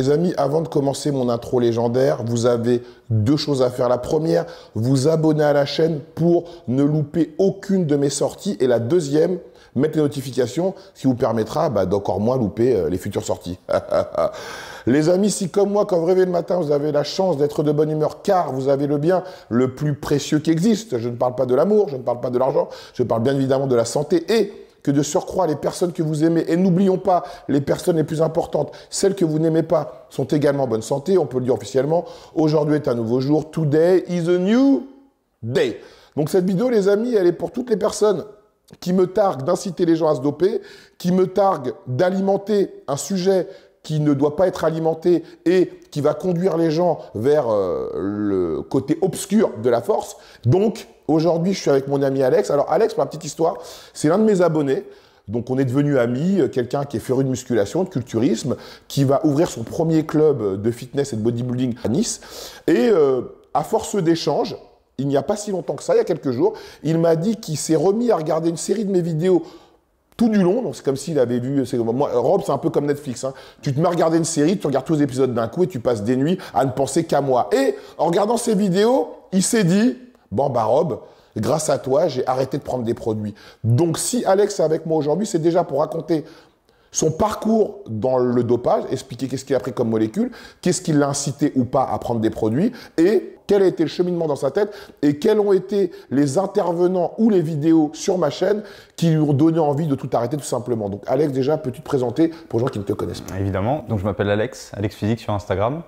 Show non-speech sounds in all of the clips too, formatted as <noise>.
Les amis, avant de commencer mon intro légendaire, vous avez deux choses à faire. La première, vous abonner à la chaîne pour ne louper aucune de mes sorties. Et la deuxième, mettre les notifications, ce qui vous permettra bah, d'encore moins louper euh, les futures sorties. <laughs> les amis, si comme moi, quand vous rêvez le matin, vous avez la chance d'être de bonne humeur, car vous avez le bien le plus précieux qui existe, je ne parle pas de l'amour, je ne parle pas de l'argent, je parle bien évidemment de la santé et que de surcroît les personnes que vous aimez, et n'oublions pas les personnes les plus importantes, celles que vous n'aimez pas, sont également en bonne santé, on peut le dire officiellement, aujourd'hui est un nouveau jour, today is a new day. Donc cette vidéo les amis, elle est pour toutes les personnes qui me targuent d'inciter les gens à se doper, qui me targuent d'alimenter un sujet ne doit pas être alimenté et qui va conduire les gens vers euh, le côté obscur de la force. Donc, aujourd'hui, je suis avec mon ami Alex. Alors, Alex, pour la petite histoire, c'est l'un de mes abonnés. Donc on est devenu ami euh, quelqu'un qui est féru de musculation, de culturisme, qui va ouvrir son premier club de fitness et de bodybuilding à Nice. Et euh, à force d'échanges, il n'y a pas si longtemps que ça, il y a quelques jours, il m'a dit qu'il s'est remis à regarder une série de mes vidéos tout du long. Donc c'est comme s'il avait vu. Moi, Rob c'est un peu comme Netflix. Hein. Tu te mets à regarder une série, tu regardes tous les épisodes d'un coup et tu passes des nuits à ne penser qu'à moi. Et en regardant ces vidéos, il s'est dit Bon, bah, Rob, grâce à toi, j'ai arrêté de prendre des produits. Donc si Alex est avec moi aujourd'hui, c'est déjà pour raconter son parcours dans le dopage, expliquer qu'est-ce qu'il a pris comme molécule, qu'est-ce qui l'a incité ou pas à prendre des produits, et quel a été le cheminement dans sa tête, et quels ont été les intervenants ou les vidéos sur ma chaîne qui lui ont donné envie de tout arrêter tout simplement. Donc Alex, déjà, peux-tu te présenter pour les gens qui ne te connaissent pas Évidemment, donc je m'appelle Alex, Alex Physique sur Instagram,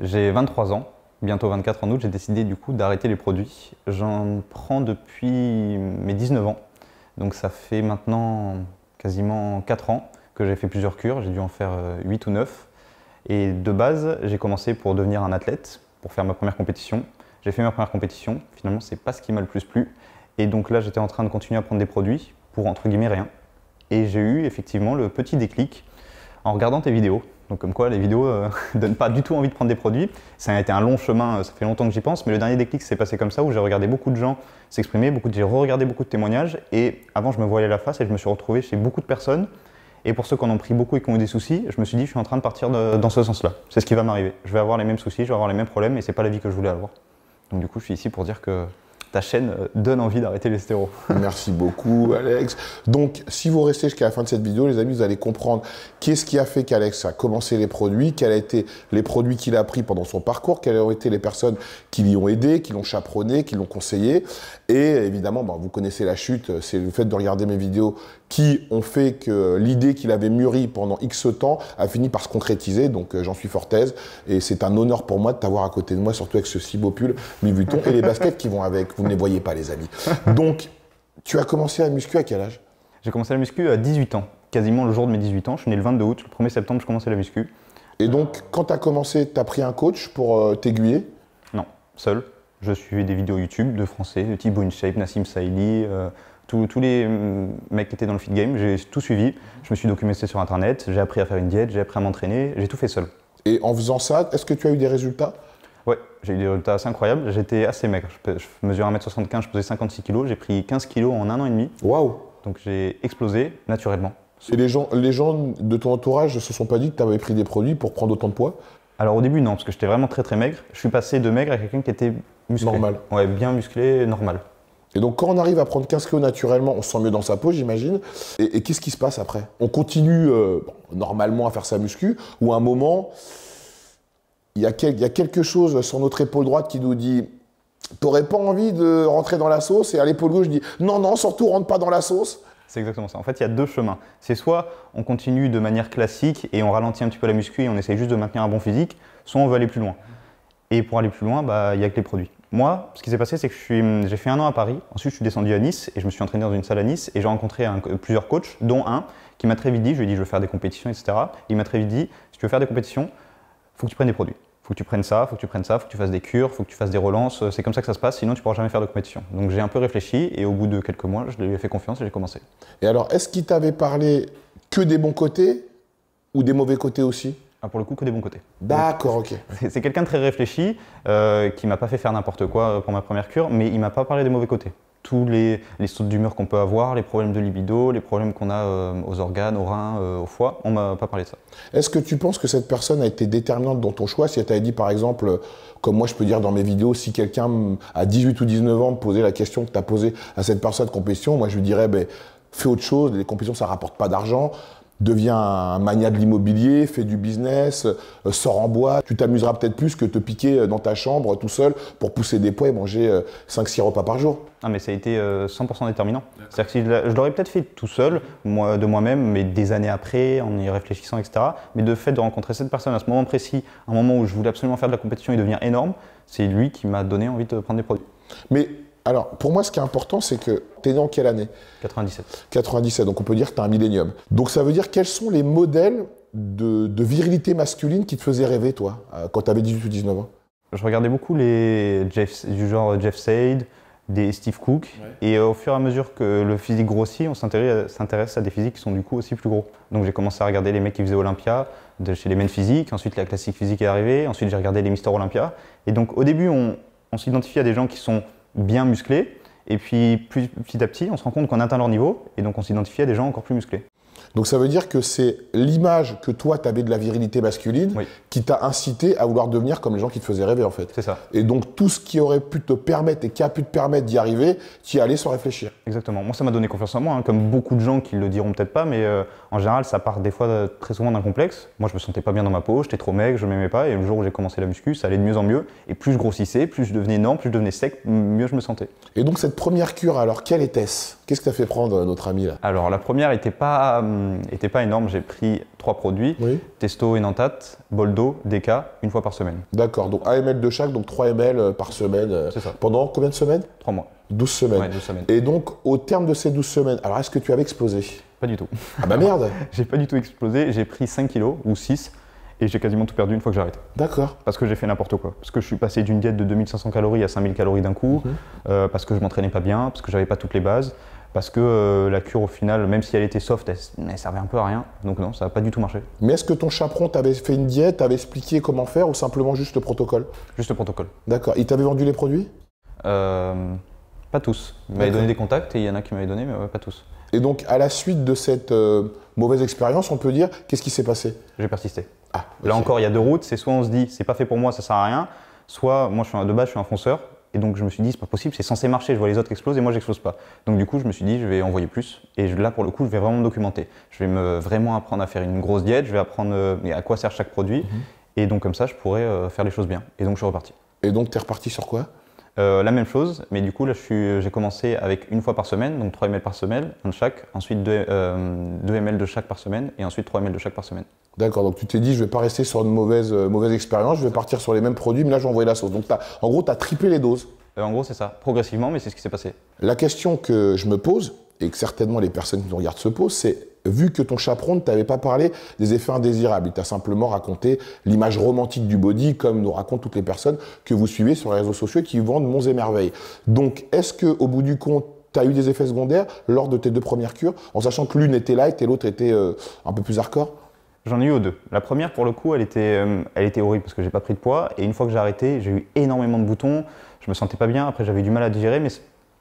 j'ai 23 ans, bientôt 24 en août, j'ai décidé du coup d'arrêter les produits. J'en prends depuis mes 19 ans, donc ça fait maintenant quasiment 4 ans que j'ai fait plusieurs cures, j'ai dû en faire 8 euh, ou 9. Et de base, j'ai commencé pour devenir un athlète, pour faire ma première compétition. J'ai fait ma première compétition, finalement, c'est pas ce qui m'a le plus plu. Et donc là, j'étais en train de continuer à prendre des produits pour entre guillemets rien. Et j'ai eu effectivement le petit déclic en regardant tes vidéos. Donc comme quoi les vidéos ne euh, <laughs> donnent pas du tout envie de prendre des produits. Ça a été un long chemin, euh, ça fait longtemps que j'y pense, mais le dernier déclic s'est passé comme ça où j'ai regardé beaucoup de gens s'exprimer, j'ai regardé beaucoup de témoignages et avant je me voyais la face et je me suis retrouvé chez beaucoup de personnes et pour ceux qui en ont pris beaucoup et qui ont eu des soucis, je me suis dit, je suis en train de partir dans ce sens-là. C'est ce qui va m'arriver. Je vais avoir les mêmes soucis, je vais avoir les mêmes problèmes, et c'est pas la vie que je voulais avoir. Donc du coup, je suis ici pour dire que ta chaîne euh, donne envie d'arrêter les stéréos. <laughs> Merci beaucoup, Alex. Donc, si vous restez jusqu'à la fin de cette vidéo, les amis, vous allez comprendre qu'est-ce qui a fait qu'Alex a commencé les produits, quels ont été les produits qu'il a pris pendant son parcours, quelles ont été les personnes qui l'y ont aidé, qui l'ont chaperonné, qui l'ont conseillé. Et évidemment, ben, vous connaissez la chute, c'est le fait de regarder mes vidéos qui ont fait que l'idée qu'il avait mûrie pendant X temps a fini par se concrétiser. Donc euh, j'en suis fort aise et c'est un honneur pour moi de t'avoir à côté de moi, surtout avec ce si beau pull Louis Vuitton et les baskets qui vont avec. Vous ne les voyez pas, les amis. Donc, tu as commencé à muscu à quel âge J'ai commencé la muscu à 18 ans, quasiment le jour de mes 18 ans. Je suis né le 22 août, le 1er septembre, je commençais la muscu. Et donc, quand tu as commencé, tu as pris un coach pour euh, t'aiguiller Non, seul. Je suivais des vidéos YouTube de français, de type Shape, Nassim Saïli, euh, tous les mm, mecs qui étaient dans le fit game, j'ai tout suivi. Je me suis documenté sur internet, j'ai appris à faire une diète, j'ai appris à m'entraîner, j'ai tout fait seul. Et en faisant ça, est-ce que tu as eu des résultats Ouais, j'ai eu des résultats assez incroyables. J'étais assez maigre. Je, mesure 1m75, je pesais 56 kg. J'ai pris 15 kg en un an et demi. Waouh Donc j'ai explosé naturellement. Et les gens, les gens de ton entourage ne se sont pas dit que tu avais pris des produits pour prendre autant de poids Alors au début, non, parce que j'étais vraiment très très maigre. Je suis passé de maigre à quelqu'un qui était musclé. Normal. Ouais, bien musclé, normal. Et donc, quand on arrive à prendre 15 kg naturellement, on se sent mieux dans sa peau, j'imagine. Et, qu'est-ce qui se passe après On continue euh, normalement à faire sa muscu, ou à un moment, il y, a quelque chose sur notre épaule droite qui nous dit T'aurais pas envie de rentrer dans la sauce Et à l'épaule gauche, je dis Non, non, surtout, rentre pas dans la sauce. C'est exactement ça. En fait, il y a deux chemins. C'est soit on continue de manière classique et on ralentit un petit peu la muscu et on essaye juste de maintenir un bon physique, soit on veut aller plus loin. Et pour aller plus loin, bah, il n'y a que les produits. Moi, ce qui s'est passé, c'est que j'ai fait un an à Paris, ensuite je suis descendu à Nice et je me suis entraîné dans une salle à Nice et j'ai rencontré plusieurs coachs, dont un qui m'a très vite dit, je lui ai dit je veux faire des compétitions, etc. Il m'a très vite dit, si tu veux faire des compétitions, faut que tu prennes des produits faut que tu prennes ça, faut que tu prennes ça, faut que tu fasses des cures, faut que tu fasses des relances. Euh, c'est comme ça que ça se passe, sinon tu pourras jamais faire de compétition. Donc j'ai un peu réfléchi et au bout de quelques mois, je lui ai fait confiance et j'ai commencé. Et alors, est-ce qu'il t'avait parlé que des bons côtés ou des mauvais côtés aussi ah, pour le coup, que des bons côtés. D'accord, ok. C'est quelqu'un de très réfléchi, euh, qui m'a pas fait faire n'importe quoi euh, pour ma première cure, mais il m'a pas parlé des mauvais côtés. Tous les, les sautes d'humeur qu'on peut avoir, les problèmes de libido, les problèmes qu'on a euh, aux organes, aux reins, au foie, on m'a pas parlé de ça. Est-ce que tu penses que cette personne a été déterminante dans ton choix Si elle t'avait dit, par exemple, comme moi je peux dire dans mes vidéos, si quelqu'un à 18 ou 19 ans me posait la question que tu as posée à cette personne de compétition, moi je lui dirais, ben, fais autre chose, les compétitions ça rapporte pas d'argent, devient un mania de l'immobilier, fait du business, euh, sors en bois, tu t'amuseras peut-être plus que te piquer euh, dans ta chambre tout seul pour pousser des poids et manger 5-6 euh, repas par jour. Ah mais ça a été 100% déterminant. C'est-à-dire que je l'aurais peut-être fait tout seul, moi, de moi-même, mais des années après, en y réfléchissant, etc. Mais de fait de rencontrer cette personne à ce moment précis, un moment où je voulais absolument faire de la compétition et devenir énorme, c'est lui qui m'a donné envie de prendre des produits. Mais alors, pour moi, ce qui est important, c'est que tu es né quelle année 97. 97, donc on peut dire que tu un millénium. Donc ça veut dire quels sont les modèles de, virilité masculine qui te faisaient rêver, toi, euh, quand tu avais 18 ou 19 ans Je regardais beaucoup les Jeff, du genre Jeff said des Steve Cook. Et euh, au fur et à mesure que le physique grossit, on s'intéresse à des physiques qui sont du coup aussi plus gros. Donc j'ai commencé à regarder les mecs qui faisaient Olympia, de chez les men physiques, ensuite la classique physique est arrivée, ensuite j'ai regardé les Mister Olympia. Et donc au début, on s'identifie à des gens qui sont bien musclés. Et puis petit à petit, on se rend compte qu'on atteint leur niveau, et donc on s'identifie à des gens encore plus musclés. Donc ça veut dire que c'est l'image que toi, tu avais de la virilité masculine qui t'a incité à vouloir devenir comme les gens qui te faisaient rêver, en fait. C'est ça. Et donc tout ce qui aurait pu te permettre et qui a pu te permettre d'y arriver, tu y allais sans réfléchir. Exactement. Moi, ça m'a donné confiance en moi, hein, comme beaucoup de gens qui le diront peut-être pas, mais euh, en général, ça part des fois très souvent d'un complexe. Moi, je me sentais pas bien dans ma peau, j'étais trop maigre, je m'aimais pas. Et le jour où j'ai commencé la muscu, ça allait de mieux en mieux. Et plus je grossissais, plus je devenais énorme, plus je devenais sec, mieux je me sentais. Et donc, cette première cure, alors, quelle était-ce Qu'est-ce que as fait prendre euh, notre ami là Alors, la première n'était pas, hum, pas énorme. J'ai pris trois produits testo, enantate, boldo, DK, une fois par semaine. D'accord, donc 1 ml de chaque, donc 3 ml euh, par semaine. Euh, C'est Ça. Pendant combien de semaines 3 mois. 12 semaines. 12 semaines. Et donc, au terme de ces 12 semaines, alors est-ce que tu avais explosé pas du tout. Ah bah merde <laughs> J'ai pas du tout explosé, j'ai pris 5 kilos ou 6 et j'ai quasiment tout perdu une fois que j'arrête D'accord. Parce que j'ai fait n'importe quoi. Parce que je suis passé d'une diète de 2500 calories à 5000 calories d'un coup, mhm. euh, parce que je m'entraînais pas bien, parce que j'avais pas toutes les bases, parce que euh, la cure au final, même si elle était soft, elle, servait un peu à rien. Donc non, ça n'a pas du tout marché. Mais est-ce que ton chaperon t'avait fait une diète, t'avait expliqué comment faire ou simplement juste le protocole Juste le protocole. D'accord. Il t'avait vendu les produits euh, Pas tous. Il m'avait donné des contacts et il y en a qui m'avaient donné, mais pas tous. Et donc, à la suite de cette euh, mauvaise expérience, on peut dire qu'est-ce qui s'est passé J'ai persisté. Ah, là encore, il y a deux routes. C'est soit on se dit c'est pas fait pour moi, ça sert à rien. Soit moi, je suis de base, je suis un fonceur. Et donc, je me suis dit c'est pas possible, c'est censé marcher. Je vois les autres exploser et moi, j'explose pas. Donc, du coup, je me suis dit je vais envoyer plus. Et là, pour le coup, je vais vraiment me documenter. Je vais me, vraiment apprendre à faire une grosse diète. Je vais apprendre euh, à quoi sert chaque produit. Mhm. Et donc, comme ça, je pourrais euh, faire les choses bien. Et donc, je suis reparti. Et donc, tu es reparti sur quoi euh, la même chose, mais du coup, là, j'ai commencé avec une fois par semaine, donc 3 ml par semaine, un de chaque, ensuite 2, euh, ml de chaque par semaine, et ensuite 3 ml de chaque par semaine. D'accord, donc tu t'es dit, je vais pas rester sur une mauvaise, euh, expérience, je vais partir sur les mêmes produits, mais là, je vais envoyer la sauce. Donc, en gros, tu as triplé les doses. en gros, c'est ça, progressivement, mais c'est ce qui s'est passé. La question que je me pose, et que certainement les personnes qui nous regardent se posent, c'est vu que ton chaperon ne t'avait pas parlé des effets indésirables. Il t'a simplement raconté l'image romantique du body, comme nous racontent toutes les personnes que vous suivez sur les réseaux sociaux qui vendent monts et merveilles. Donc, est-ce que au bout du compte, tu as eu des effets secondaires lors de tes deux premières cures, en sachant que l'une était light et l'autre était euh, un peu plus hardcore J'en ai eu aux deux. La première, pour le coup, euh, elle était, horrible parce que j'ai pas pris de poids. Et une fois que j'ai arrêté, j'ai eu énormément de boutons. Je me sentais pas bien. Après, j'avais du mal à digérer, mais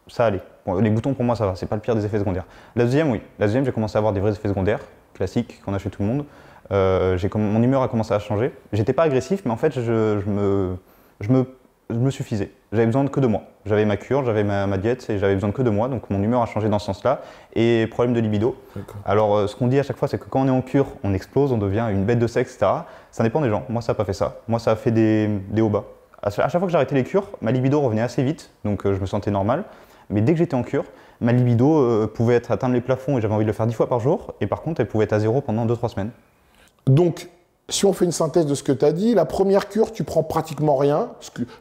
ça allait. les boutons, pour moi, ça va, c'est pas le pire des effets secondaires. La deuxième, oui. La deuxième, j'ai commencé à avoir des vrais effets secondaires, classiques, qu'on a chez tout le monde. Euh, mon humeur a commencé à changer. J'étais pas agressif, mais en fait, je, me, suffisais. J'avais besoin que de moi. J'avais ma cure, j'avais ma, diète, et j'avais besoin que de moi. Donc mon humeur a changé dans ce sens-là. Et problème de libido. Alors, euh, ce qu'on dit à chaque fois, c'est que quand on est en cure, on explose, on devient une bête de sexe, etc. Ça dépend des gens. Moi, ça n'a pas fait ça. Moi, ça a fait des, des hauts bas. À chaque fois que j'arrêtais les cures, ma libido revenait assez vite, donc euh, je me sentais normal. Mais dès que j'étais en cure, ma libido euh, pouvait être atteindre les plafonds et j'avais envie de le faire dix fois par jour. Et par contre, elle pouvait être à zéro pendant 2-3 semaines. Donc, si on fait une synthèse de ce que tu as dit, la première cure, tu prends pratiquement rien.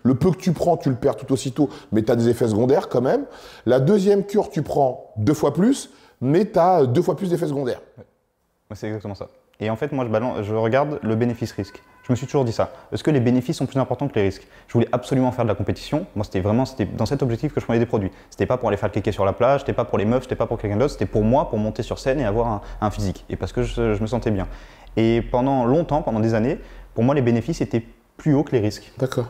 le peu que tu prends, tu le perds tout aussitôt, mais tu as des effets secondaires quand même. La deuxième cure, tu prends deux fois plus, mais tu as deux fois plus d'effets secondaires. C'est exactement ça. Et en fait, moi, je, balance, je regarde le bénéfice-risque. Je me suis toujours dit ça. Est-ce que les bénéfices sont plus importants que les risques Je voulais absolument faire de la compétition. Moi, c'était vraiment dans cet objectif que je prenais des produits. C'était pas pour aller faire cliquer sur la plage, c'était pas pour les meufs, c'était pas pour quelqu'un d'autre, c'était pour moi, pour monter sur scène et avoir un, physique. Et parce que je, me sentais bien. Et pendant longtemps, pendant des années, pour moi, les bénéfices étaient plus hauts que les risques. D'accord.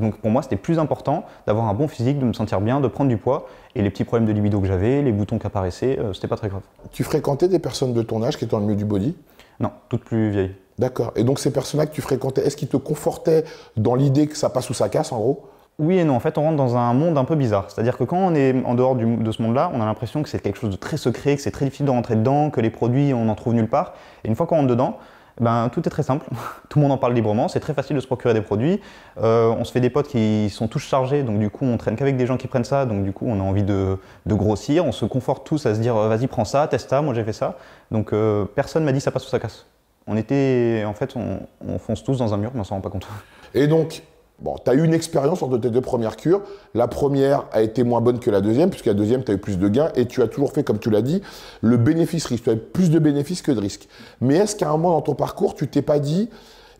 Donc pour moi, c'était plus important d'avoir un bon physique, de me sentir bien, de prendre du poids. Et les petits problèmes de libido que j'avais, les boutons qui apparaissaient, euh, c'était pas très grave. Tu fréquentais des personnes de ton qui étaient le milieu du body Non, toutes plus vieilles. D'accord. Et donc ces personnes-là que tu fréquentais, est-ce qu'ils te confortaient dans l'idée que ça passe ou ça casse en gros oui et non, en fait on rentre dans un monde un peu bizarre. C'est-à-dire que quand on est en dehors de ce monde-là, on a l'impression que c'est quelque chose de très secret, que c'est très difficile de rentrer dedans, que les produits on n'en trouve nulle part. Et une fois qu'on rentre dedans, ben, tout est très simple, <laughs> tout le monde en parle librement, c'est très facile de se procurer des produits. Euh, on se fait des potes qui sont tous chargés, donc du coup on traîne qu'avec des gens qui prennent ça, donc du coup on a envie de, grossir, on se conforte tous à se dire euh, vas-y prends ça, teste ça, moi j'ai fait ça. Donc euh, personne m'a dit ça passe ou ça casse on était, en fait, on, fonce tous dans un mur, mais on s'en rend pas compte. <laughs> Et donc, Bon, tu as eu une expérience entre tes deux premières cures. La première a été moins bonne que la deuxième, puisque la deuxième, tu as eu plus de gains et tu as toujours fait, comme tu l'as dit, le bénéfice-risque. Tu as eu plus de bénéfices que de risques. Mais est-ce qu'à un moment dans ton parcours, tu t'es pas dit,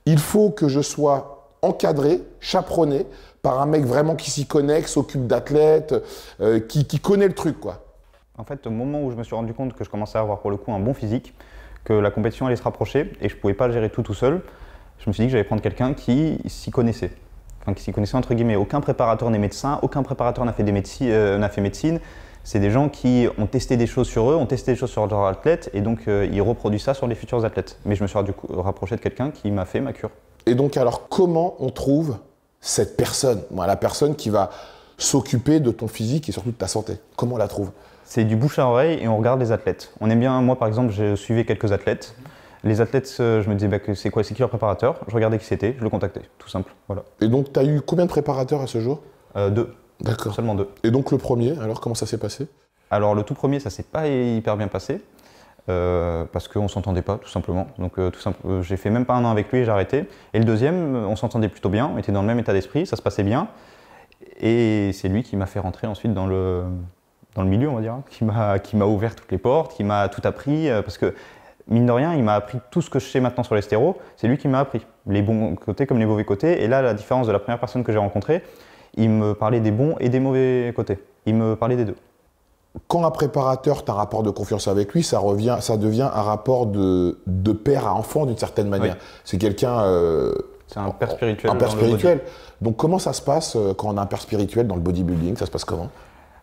il faut que je sois encadré, chaperonné par un mec vraiment qui s'y connecte, s'occupe d'athlètes, euh, qui, qui connaît le truc, quoi En fait, au moment où je me suis rendu compte que je commençais à avoir pour le coup un bon physique, que la compétition allait se rapprocher et que je pouvais pas le gérer tout tout seul, je me suis dit que j'allais prendre quelqu'un qui s'y connaissait. Enfin, qui s'y connaissait entre guillemets. Aucun préparateur n'est médecin, aucun préparateur n'a fait, médecine, euh, fait médecine. C'est des gens qui ont testé des choses sur eux, ont testé des choses sur leurs athlètes et donc euh, ils reproduisent ça sur les futurs athlètes. Mais je me suis rapproché de quelqu'un qui m'a fait ma cure. Et donc, alors, comment on trouve cette personne, la personne qui va s'occuper de ton physique et surtout de ta santé Comment on la trouve c'est du bouche à oreille et on regarde les athlètes. On aime bien, moi par exemple, j'ai suivi quelques athlètes. Les athlètes, euh, je me disais, bah, que c'est quoi, c'est qui leur préparateur Je regardais qui c'était, je le contactais, tout simple. Voilà. Et donc, tu as eu combien de préparateurs à ce jour euh, Deux. D'accord. Seulement deux. Et donc, le premier, alors comment ça s'est passé Alors, le tout premier, ça s'est pas hyper bien passé. Euh, parce qu'on ne s'entendait pas tout simplement. Donc tout simplement, j'ai fait même pas un an avec lui et j'ai arrêté. Et le deuxième, on s'entendait plutôt bien, on était dans le même état d'esprit, ça se passait bien. Et c'est lui qui m'a fait rentrer ensuite dans le, dans le milieu, on va dire, hein, qui m'a, qui m'a ouvert toutes les portes, qui m'a tout appris, euh, parce que mine de rien, il m'a appris tout ce que je sais maintenant sur les stéro. c'est lui qui m'a appris, les bons côtés comme les mauvais côtés, et là, la différence de la première personne que j'ai rencontrée, il me parlait des bons et des mauvais côtés, il me parlait des deux. Quand un préparateur, tu un rapport de confiance avec lui, ça, revient, ça devient un rapport de, de père à enfant d'une certaine manière. C'est quelqu'un... Euh, c'est un père spirituel. Un père spirituel. Donc comment ça se passe euh, quand on a un père spirituel dans le bodybuilding Ça se passe comment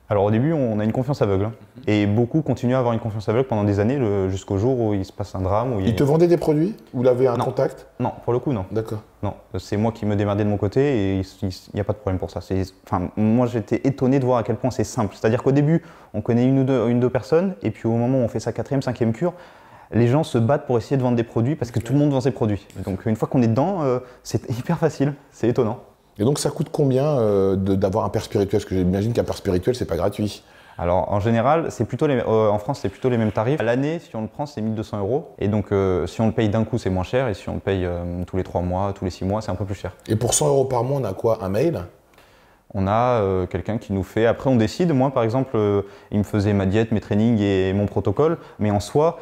alors au début, on a une confiance aveugle. Hein. Mhm. Et beaucoup continuent à avoir une confiance aveugle pendant des années, jusqu'au jour où il se passe un drame. Où il, te vendait des produits Ou il avait un contact Non, pour le coup, non. D'accord. Non, c'est moi qui me démerdais de mon côté et il n'y a pas de problème pour ça. Enfin, moi, j'étais étonné de voir à quel point c'est simple. C'est-à-dire qu'au début, on connaît une ou, deux, une deux personnes, et puis au moment où on fait sa quatrième, cinquième cure, les gens se battent pour essayer de vendre des produits parce que tout le monde vend ses produits. Donc une fois qu'on est dedans, euh, c'est hyper facile, c'est étonnant. Et donc ça coûte combien euh, d'avoir un père spirituel Parce que j'imagine qu'un père spirituel, c'est pas gratuit. Alors en général, c'est plutôt les, euh, en France, c'est plutôt les mêmes tarifs. À l'année, si on le prend, c'est 1200 euros. Et donc euh, si on le paye d'un coup, c'est moins cher. Et si on le paye tous les 3 mois, tous les 6 mois, c'est un peu plus cher. Et pour 100 euros par mois, on a quoi Un mail on a quelqu'un qui nous fait. Après, on décide. Moi, par exemple, il me faisait ma diète, mes trainings et mon protocole. Mais en soi,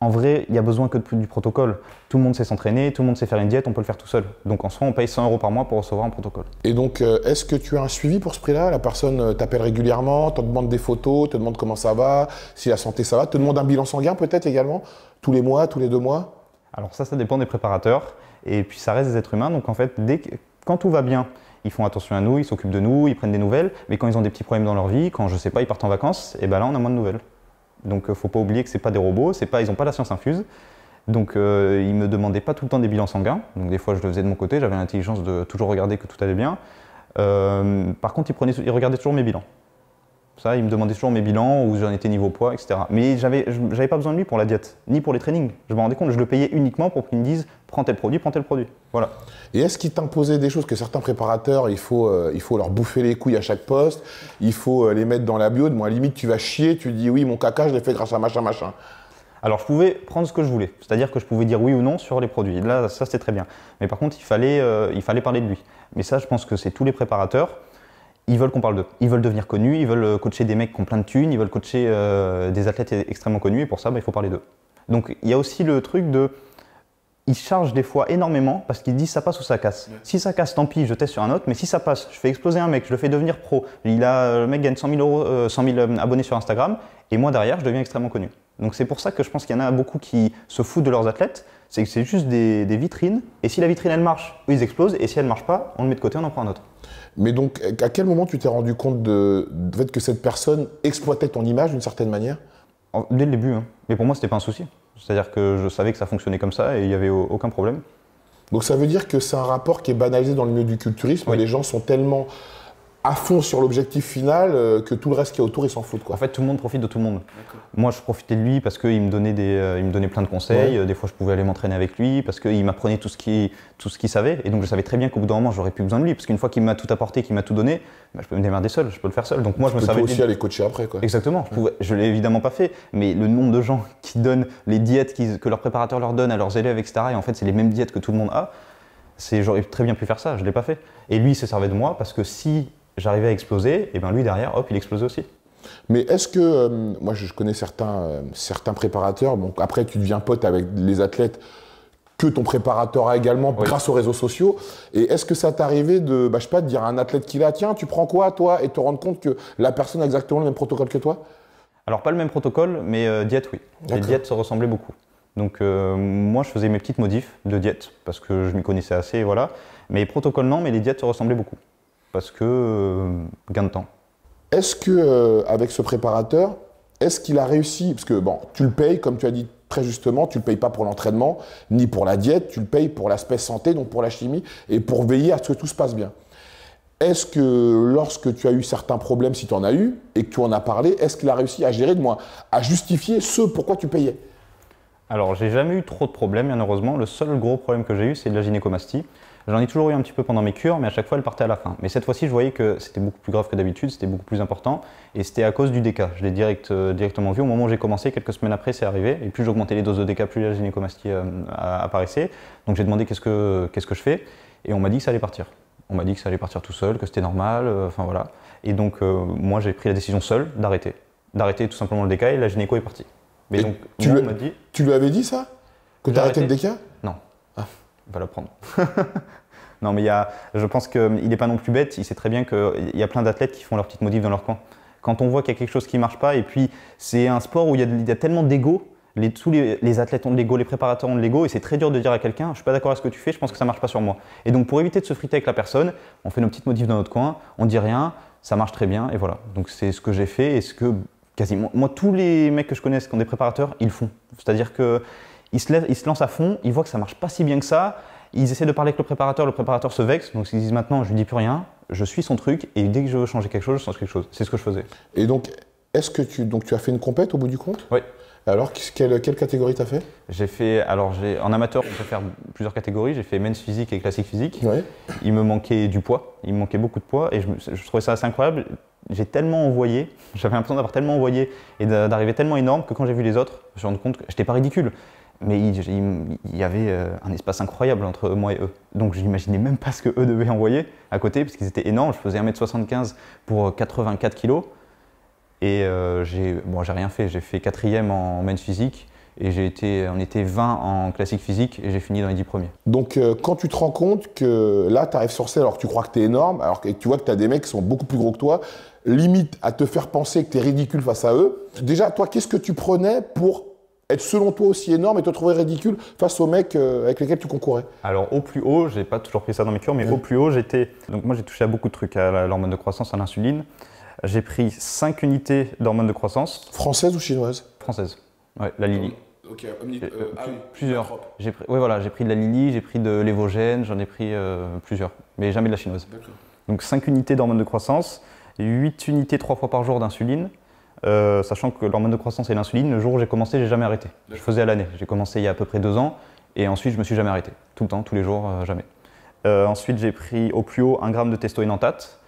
en vrai, il y a besoin que du protocole. Tout le monde sait s'entraîner, tout le monde sait faire une diète, on peut le faire tout seul. Donc en soi, on paye 100 euros par mois pour recevoir un protocole. Et donc, euh, est-ce que tu as un suivi pour ce prix-là La personne euh, t'appelle régulièrement, t'en demande des photos, te demande comment ça va, si la santé ça va, te demande un bilan sanguin peut-être également, tous les mois, tous les deux mois Alors ça, ça dépend des préparateurs. Et puis ça reste des êtres humains, donc en fait, dès quand tout va bien, ils font attention à nous, ils s'occupent de nous, ils prennent des nouvelles. Mais quand ils ont des petits problèmes dans leur vie, quand je sais pas, ils partent en vacances, et eh ben là, on a moins de nouvelles. Donc, euh, faut pas oublier que c'est pas des robots, c'est pas, ils n'ont pas la science infuse. Donc, euh, ils me demandaient pas tout le temps des bilans sanguins. Donc, des fois, je le faisais de mon côté. J'avais l'intelligence de toujours regarder que tout allait bien. Euh, par contre, ils, prenaient, ils regardaient toujours mes bilans. Ça, ils me demandaient toujours mes bilans, où j'en étais niveau poids, etc. Mais j'avais pas besoin de lui pour la diète, ni pour les trainings. Je me rendais compte, je le payais uniquement pour qu'il me dise prends tel produit, prends tel produit. Voilà. Et est-ce qu'il t'imposait des choses que certains préparateurs, il faut, euh, il faut leur bouffer les couilles à chaque poste, il faut euh, les mettre dans la bio, de moi, à limite, tu vas chier, tu dis oui, mon caca, je l'ai fait grâce à machin, machin. Alors, je pouvais prendre ce que je voulais, c'est-à-dire que je pouvais dire oui ou non sur les produits. Là, ça, c'était très bien. Mais par contre, il fallait, euh, il fallait parler de lui. Mais ça, je pense que c'est tous les préparateurs ils veulent qu'on parle d'eux. Ils veulent devenir connus, ils veulent coacher des mecs qui ont plein de thunes, ils veulent coacher des athlètes extrêmement connus, et pour ça, bah, il faut parler d'eux. Donc il y a aussi le truc de il charge des fois énormément parce qu'ils disent ça passe ou ça casse. Si ça casse, tant pis, je teste sur un autre, mais si ça passe, je fais exploser un mec, je le fais devenir pro. Il a, le mec gagne 100 000, euros, euh, euh, abonnés sur Instagram, et moi derrière, je deviens extrêmement connu. Donc c'est pour ça que je pense qu'il y en a beaucoup qui se foutent de leurs athlètes, c'est que c'est juste des, vitrines, et si la vitrine elle marche, ils explosent, et si elle marche pas, on le met de côté, on en prend un autre. Mais donc, à quel moment tu t'es rendu compte de, fait que cette personne exploitait ton image d'une certaine manière Dès le début, hein. mais pour moi, c'était pas un souci. C'est-à-dire que je savais que ça fonctionnait comme ça et il n'y avait aucun problème. Donc ça veut dire que c'est un rapport qui est banalisé dans le milieu du culturisme. Les gens sont tellement à fond sur l'objectif final euh, que tout le reste qui est autour, ils s'en foutent. Quoi. En fait, tout le monde profite de tout le monde. Moi, je profitais de lui parce qu'il me, donnait euh, il me donnait plein de conseils. Euh, des fois, je pouvais aller m'entraîner avec lui parce qu'il m'apprenait tout ce qu'il savait. Et donc, je savais très bien qu'au bout d'un moment, j'aurais plus besoin de lui. Parce qu'une fois qu'il m'a tout apporté, qu'il m'a tout donné, bah, je peux me démerder seul, je peux le faire seul. Donc, moi, je me savais. aussi aller coacher après. Quoi. Exactement. Je ne l'ai évidemment pas fait. Mais le nombre de gens qui donnent les diètes que leurs préparateurs leur donnent à leurs élèves, etc. Et en fait, c'est les mêmes diètes que tout le monde a. J'aurais très bien pu faire ça, je ne l'ai pas fait. Et lui, il s'est servi de moi parce que si j'arrivais à exploser, et ben lui derrière, hop, il explose aussi. Mais est-ce que, euh, moi je connais certains, euh, certains préparateurs, donc après tu deviens pote avec les athlètes que ton préparateur a également grâce aux réseaux sociaux. Et est-ce que ça t'est arrivé de, bah, sais pas, de dire à un athlète qui l'a, tiens, tu prends quoi toi Et te rendre compte que la personne a exactement le même protocole que toi Alors pas le même protocole, mais euh, diète oui. Les diètes se ressemblaient beaucoup. Donc moi je faisais mes petites modifs de diète parce que je m'y connaissais assez, voilà. Mais protocole non, mais les diètes se ressemblaient beaucoup parce que euh, gain de temps. Est-ce que euh, avec ce préparateur, est-ce qu'il a réussi Parce que bon, tu le payes, comme tu as dit très justement, tu le payes pas pour l'entraînement ni pour la diète, tu le payes pour l'aspect santé, donc pour la chimie et pour veiller à ce que tout se passe bien. Est-ce que lorsque tu as eu certains problèmes, si tu en as eu, et que tu en as parlé, est-ce qu'il a réussi à gérer de moi, à justifier ce pourquoi tu payais Alors, j'ai jamais eu trop de problèmes, bien heureusement. Le seul gros problème que j'ai eu, c'est de la gynécomastie. J'en ai toujours eu un petit peu pendant mes cures, mais à chaque fois, elle partait à la fin. Mais cette fois-ci, je voyais que c'était beaucoup plus grave que d'habitude, c'était beaucoup plus important, et c'était à cause du DK. Je l'ai direct, euh, directement vu. Au moment où j'ai commencé, quelques semaines après, c'est arrivé, et plus j'augmentais les doses de DK, plus la gynécomastie euh, apparaissait. Donc j'ai demandé qu'est-ce que, que je fais, et on m'a dit que ça allait partir. On m'a dit que ça allait partir tout seul, que c'était normal, euh, enfin voilà. Et donc, moi, j'ai pris la décision seule d'arrêter. D'arrêter tout simplement le DK, et la gynéco est partie. Mais donc, tu, lui, tu lui avais dit ça Que tu arrêtais le DK Non va le prendre. <laughs> non, mais il y a, je pense qu'il hum, n'est pas non plus bête. Il sait très bien qu'il y a plein d'athlètes qui font leurs petites modifs dans leur coin Quand on voit qu'il y a quelque chose qui ne marche pas, et puis c'est un sport où il y a, tellement d'ego. Les, tous les, athlètes ont de l'ego, les préparateurs ont de l'ego, et c'est très dur de dire à quelqu'un, je suis pas d'accord avec ce que tu fais, je pense que ça ne marche pas sur moi. Et donc pour éviter de se friter avec la personne, on fait nos petites modifs dans notre coin, on dit rien, ça marche très bien, et voilà. Donc c'est ce que j'ai fait, et ce que quasiment, moi tous les mecs que je connais qui ont des préparateurs, ils font. C'est-à-dire que ils se, lancent à fond, ils voient que ça marche pas si bien que ça, ils essaient de parler avec le préparateur, le préparateur se vexe, donc ils disent maintenant je lui dis plus rien, je suis son truc, et dès que je veux changer quelque chose, je change quelque chose. C'est ce que je faisais. Et donc, est-ce que tu, donc, tu as fait une compète au bout du compte Oui. Alors, quelle, quelle catégorie t'as fait J'ai fait, alors j'ai, en amateur, on peut faire plusieurs catégories. J'ai fait men's physique et classique physique. Il me manquait du poids, il me manquait beaucoup de poids et je, je trouvais ça assez incroyable. J'ai tellement envoyé, <laughs> j'avais l'impression d'avoir tellement envoyé et d'arriver tellement énorme que quand j'ai vu les autres, je me suis rendu compte que j'étais pas ridicule mais il, y avait euh, un espace incroyable entre moi et eux. Donc je n'imaginais même pas ce que eux devaient envoyer à côté, parce qu'ils étaient énormes. Je faisais 1m75 pour 84 euh, kg. Et euh, j'ai bon, rien fait. J'ai fait quatrième en main physique. Et j'ai été, on était 20 en classique physique et j'ai fini dans les 10 premiers. Donc quand tu te rends compte que là, tu arrives sur scène alors que tu crois que tu es énorme, alors que tu vois que tu as des mecs qui sont beaucoup plus gros que toi, limite à te faire penser que tu es ridicule face à eux. Déjà, toi, qu'est-ce que tu prenais pour être selon toi aussi énorme et te trouver ridicule face aux mecs euh, avec lesquels tu concourais Alors au plus haut, j'ai pas toujours pris ça dans mes cures, mais au plus haut, j'étais. Donc moi j'ai touché à beaucoup de trucs, à l'hormone de croissance, à l'insuline. J'ai pris 5 unités d'hormone de croissance. Française ou chinoise Française. Ouais, la Lily. Ok, euh, euh, ah oui. plusieurs. J'ai pris, voilà, j'ai pris de la Lily, j'ai pris de l'évogène, j'en ai pris plusieurs, mais jamais de la chinoise. Donc 5 unités d'hormone de croissance, 8 unités 3 fois par jour d'insuline. Euh, sachant que l'hormone de croissance et l'insuline, le jour où j'ai commencé, j'ai jamais arrêté. Je faisais à l'année. J'ai commencé il y a à peu près deux ans, et ensuite je me suis jamais arrêté. Tout le temps, tous les jours, euh, jamais. Euh, ensuite, j'ai pris au plus haut 1 g de nantate,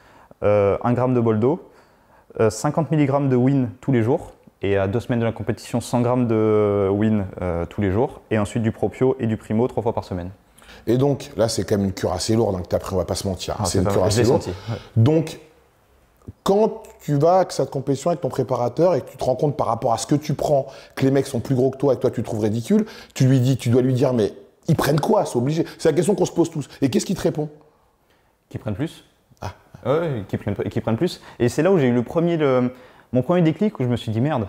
1 g de d'eau, 50 mg de win tous les jours, et à deux semaines de la compétition, 100 g de win tous les jours, et ensuite du propio et du primo trois fois par semaine. Et donc, là, c'est quand même une cure assez lourde Donc hein, que tu on va pas se mentir. Ah, c'est une cure assez lourde. Donc, quand tu vas à cette compétition avec ton préparateur et que tu te rends compte par rapport à ce que tu prends, que les mecs sont plus gros que toi et que toi tu te trouves ridicule, tu lui dis, tu dois lui dire, mais ils prennent quoi C'est obligé. C'est la question qu'on se pose tous. Et qu'est-ce qu'il te répond Qu'ils prennent plus. Ah. Ouais, qu'ils prennent, prennent, plus. Et c'est là où j'ai eu le premier, le, mon premier déclic où je me suis dit, merde,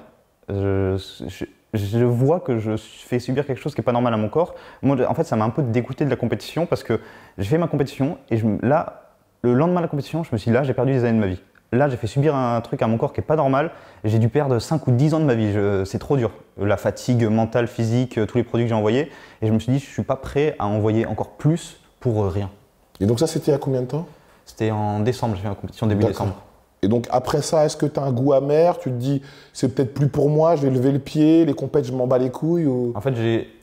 je, vois que je fais subir quelque chose qui n'est pas normal à mon corps. Moi, en fait, ça m'a un peu dégoûté de la compétition parce que j'ai fait ma compétition et je, là, le lendemain de la compétition, je me suis dit, là, j'ai perdu des années de ma vie là, j'ai fait subir un truc à mon corps qui est pas normal. J'ai dû perdre 5 ou 10 ans de ma vie. C'est trop dur. La fatigue mentale, physique, euh, tous les produits que j'ai envoyés. Et je me suis dit, je suis pas prêt à envoyer encore plus pour euh, rien. Et donc, ça, c'était à combien de temps C'était en décembre. J'ai fait une compétition début décembre. Et donc après ça, est-ce que tu as un goût amer Tu te dis, c'est peut-être plus pour moi, je vais lever le pied, les compètes, je m'en bats les couilles En fait,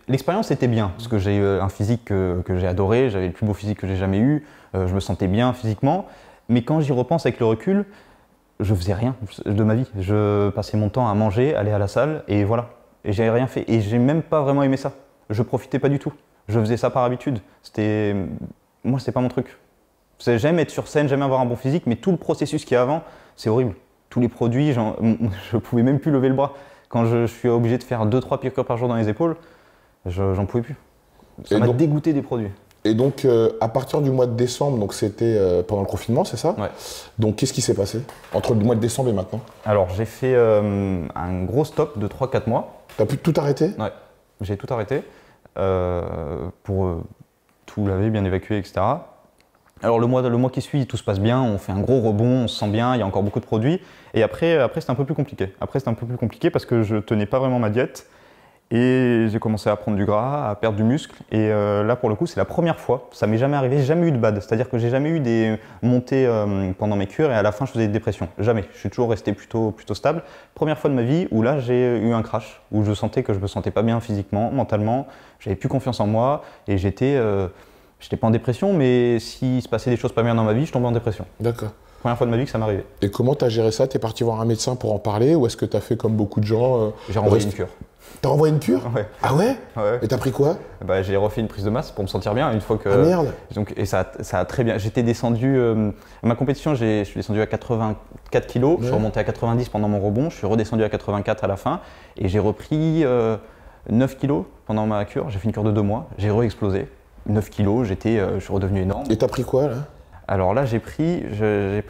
l'expérience était bien, parce que j'ai eu un physique que, j'ai adoré, j'avais le plus beau physique que j'ai jamais eu, euh, je me sentais bien physiquement, mais quand j'y repense avec le recul, je faisais rien de ma vie. Je passais mon temps à manger, aller à la salle, et voilà. Et j'avais rien fait. Et j'ai même pas vraiment aimé ça. Je profitais pas du tout. Je faisais ça par habitude. C'était. Moi, c'est pas mon truc. J'aime être sur scène, j'aime avoir un bon physique, mais tout le processus qu'il y a avant, c'est horrible. Tous les produits, <laughs> je pouvais même plus lever le bras. Quand je, suis obligé de faire 2-3 corps par jour dans les épaules, j'en pouvais plus. Ça m'a dégoûté des produits. Et donc, euh, à partir du mois de décembre, donc c'était euh, pendant le confinement, c'est ça ouais. Donc, qu'est-ce qui s'est passé entre le mois de décembre et maintenant Alors, j'ai fait euh, un gros stop de 3-4 mois. T'as pu tout arrêter Ouais, j'ai tout arrêté pour tout laver, bien évacuer, etc. Alors, le mois, le mois qui suit, tout se passe bien, on fait un gros rebond, on se sent bien, il y a encore beaucoup de produits. Et après, après c'est un peu plus compliqué. Après, c'est un peu plus compliqué parce que je tenais pas vraiment ma diète. Et j'ai commencé à prendre du gras, à perdre du muscle. Et euh, là, pour le coup, c'est la première fois. Ça m'est jamais arrivé, jamais eu de bad. C'est-à-dire que j'ai jamais eu des montées euh, pendant mes cures et à la fin, je faisais des dépressions. Jamais. Je suis toujours resté plutôt, plutôt stable. Première fois de ma vie où là, j'ai eu un crash, où je sentais que je me sentais pas bien physiquement, mentalement. J'avais plus confiance en moi et j'étais, euh, j'étais pas en dépression, mais s'il se passait des choses pas bien dans ma vie, je tombais en dépression. D'accord. Première fois de ma vie que ça m'arrivait. Et comment tu as géré ça Tu es parti voir un médecin pour en parler ou est-ce que tu as fait comme beaucoup de gens euh, J'ai renvoyé une cure. T'as renvoyé une cure Ah ouais, Et t'as pris quoi eh ben, J'ai refait une prise de masse pour me sentir bien une fois que. Ah merde donc, Et ça, a très bien. J'étais descendu. Euh, ma compétition, je suis descendu à 84 kg. Je suis remonté à 90 pendant mon rebond. Je suis redescendu à 84 à la fin. Et j'ai repris 9 euh, kg pendant ma cure. J'ai fait une cure de deux mois. J'ai re-explosé. 9 kg, j'étais, je suis redevenu énorme. Et t'as pris quoi là alors là, j'ai pris, j'ai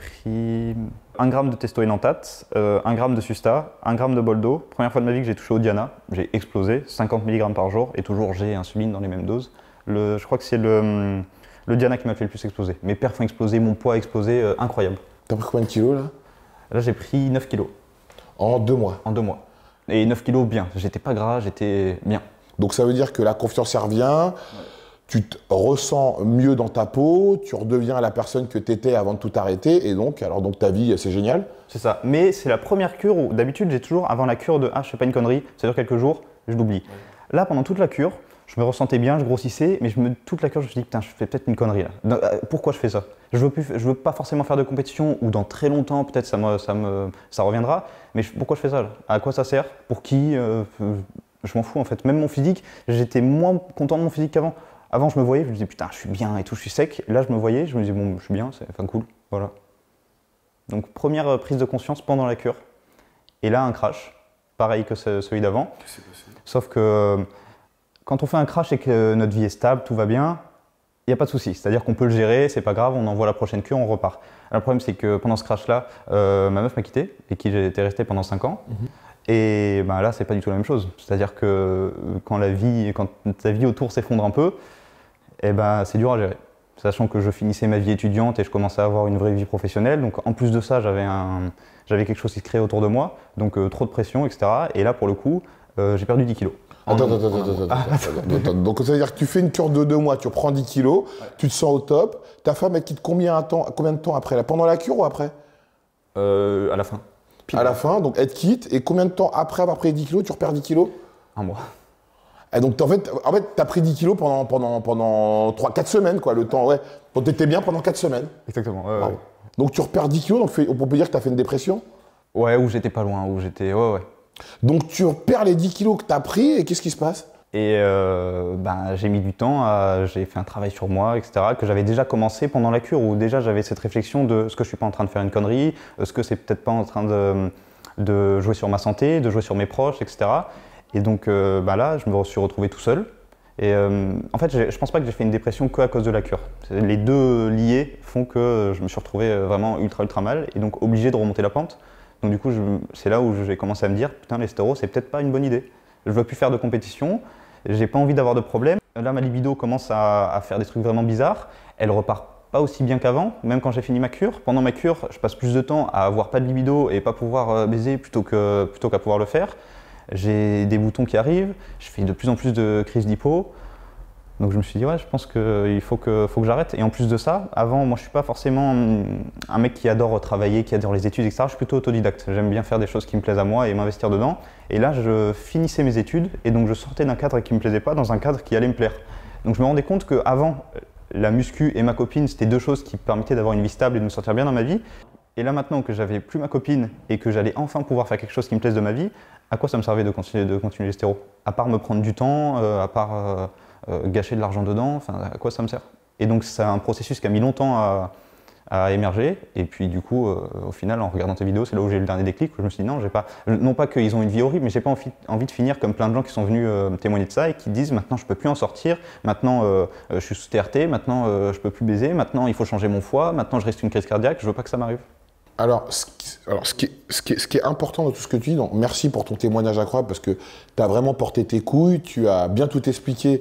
1 gramme de testoénantate, euh, 1 gramme de Susta, 1 gramme de Boldo. Première fois de ma vie que j'ai touché au Diana, j'ai explosé, 50 mg par jour, et toujours j'ai insuline dans les mêmes doses. je crois que c'est le, Diana qui m'a fait le plus exploser. Mes perfs ont explosé, mon poids a explosé, euh, incroyable. T'as pris combien de kilos là Là, j'ai pris 9 kilos. En deux mois En deux mois. Et 9 kilos bien, j'étais pas gras, j'étais bien. Donc ça veut dire que la confiance revient tu te ressens mieux dans ta peau, tu redeviens la personne que tu étais avant de tout arrêter, et donc, alors donc ta vie, c'est génial. C'est ça, mais c'est la première cure où d'habitude j'ai toujours, avant la cure de ah, je fais pas une connerie, ça dure quelques jours, je l'oublie. Là, pendant toute la cure, je me ressentais bien, je grossissais, mais toute la cure, je me suis putain, je fais peut-être une connerie là. Euh, pourquoi je fais ça je veux, plus, je veux pas forcément faire de compétition, ou dans très longtemps, peut-être ça, ça, reviendra, mais pourquoi je fais ça À quoi ça sert Pour qui euh, je m'en fous en fait. Même mon physique, j'étais moins content de mon physique qu'avant. Avant, je me voyais, je me disais putain, je suis bien et tout, je suis sec. Là, je me voyais, je me disais bon, je suis bien, c'est enfin cool, voilà. Donc, première euh, prise de conscience pendant la cure. Et là, un crash, pareil que celui d'avant. Sauf que euh, quand on fait un crash et que notre vie est stable, tout va bien, il n'y a pas de souci. C'est-à-dire qu'on peut le gérer, c'est pas grave, on envoie la prochaine cure, on repart. le problème, c'est que pendant ce crash-là, euh, ma meuf m'a quitté et qui j'étais resté pendant 5 ans. Mhm. Et ben là, c'est pas du tout la même chose. C'est-à-dire que quand la vie, quand ta vie autour s'effondre un peu, et eh ben c'est dur à gérer. Sachant que je finissais ma vie étudiante et je commençais à avoir une vraie vie professionnelle, donc en plus de ça, j'avais quelque chose qui se créait autour de moi, donc euh, trop de pression, etc. Et là, pour le coup, euh, j'ai perdu 10 kilos. Attends, ah. attends, attends, attends, attends, Donc ça veut dire que tu fais une cure de deux mois, tu reprends 10 kilos, tu te sens au top. Ta femme, elle quitte combien, temps, combien de temps après là Pendant la cure ou après euh, À la fin. À la fin, donc elle te quitte. Et combien de temps après avoir pris 10 kilos, tu repères 10 kilos Un mois. Et donc, en fait, en fait, t'as pris 10 kilos pendant, pendant, pendant 3-4 semaines, quoi, le temps, ouais. T'étais bien pendant 4 semaines. Exactement, Donc, tu repères 10 kilos, donc on peut dire que tu as fait une dépression Ouais, où j'étais pas loin, où j'étais, ouais, ouais. Donc, tu repères les 10 kilos que tu as pris, et qu'est-ce qui se passe Et euh, ben, j'ai mis du temps, j'ai fait un travail sur moi, etc., que j'avais déjà commencé pendant la cure, où déjà j'avais cette réflexion de ce que je suis pas en train de faire une connerie, ce que c'est peut-être pas en train de, de jouer sur ma santé, de jouer sur mes proches, etc. Et donc euh, bah là, je me suis retrouvé tout seul. Et euh, en fait, je pense pas que j'ai fait une dépression que à cause de la cure. Les deux liés font que euh, je me suis retrouvé vraiment ultra ultra mal et donc obligé de remonter la pente. Donc du coup, c'est là où j'ai commencé à me dire putain, les stéros, c'est peut-être pas une bonne idée. Je veux plus faire de compétition, j'ai pas envie d'avoir de problème. Là, ma libido commence à, faire des trucs vraiment bizarres. Elle repart pas aussi bien qu'avant, même quand j'ai fini ma cure. Pendant ma cure, je passe plus de temps à avoir pas de libido et pas pouvoir baiser plutôt qu'à plutôt pouvoir le faire j'ai des boutons qui arrivent, je fais de plus en plus de crises d'hypo. Donc je me suis dit, ouais, je pense qu'il faut que, faut que j'arrête. Et en plus de ça, avant, moi je suis pas forcément un mec qui adore travailler, qui adore les études, etc. Je suis plutôt autodidacte. J'aime bien faire des choses qui me plaisent à moi et m'investir dedans. Et là, je finissais mes études et donc je sortais d'un cadre qui me plaisait pas dans un cadre qui allait me plaire. Donc je me rendais compte qu'avant, la muscu et ma copine, c'était deux choses qui permettaient d'avoir une vie stable et de me sortir bien dans ma vie. Et là maintenant que j'avais plus ma copine et que j'allais enfin pouvoir faire quelque chose qui me plaise de ma vie, à quoi ça me servait de continuer, de continuer À part me prendre du temps, euh, à part euh, euh, gâcher de l'argent dedans, à quoi ça me sert Et donc c'est un processus qui a mis longtemps à, émerger. Et puis du coup, au final, en regardant tes vidéos, c'est là où j'ai eu le dernier déclic, où je me suis dit non, j'ai pas, non pas qu'ils ont une vie horrible, mais j'ai pas envie, envie, de finir comme plein de gens qui sont venus me témoigner de ça et qui disent maintenant je peux plus en sortir, maintenant je suis sous TRT, maintenant je peux plus baiser, maintenant il faut changer mon foie, maintenant je reste une crise cardiaque, je veux pas que ça m'arrive. Alors, ce, alors ce, qui, ce, est important dans tout ce que tu dis, merci pour ton témoignage incroyable parce que tu as vraiment porté tes couilles, tu as bien tout expliqué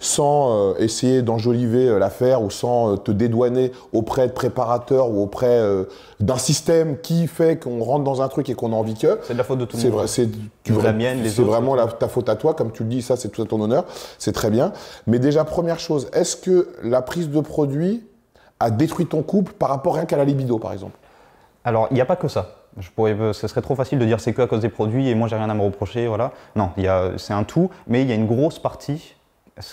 sans euh, essayer d'enjoliver euh, l'affaire ou sans euh, te dédouaner auprès de préparateurs ou auprès d'un système qui fait qu'on rentre dans un truc et qu'on a envie que. C'est de la faute de tout le monde. C'est la mienne, C'est vraiment ta faute à toi, comme tu le dis, ça c'est tout à ton honneur, c'est très bien. Mais déjà, première chose, est-ce que la prise de produit a détruit ton couple par rapport rien qu'à la libido, par exemple alors, il n'y a pas que ça. Je pourrais, euh, ce serait trop facile de dire c'est que à cause des produits et moi j'ai rien à me reprocher, voilà. Non, c'est un tout, mais il y a une grosse partie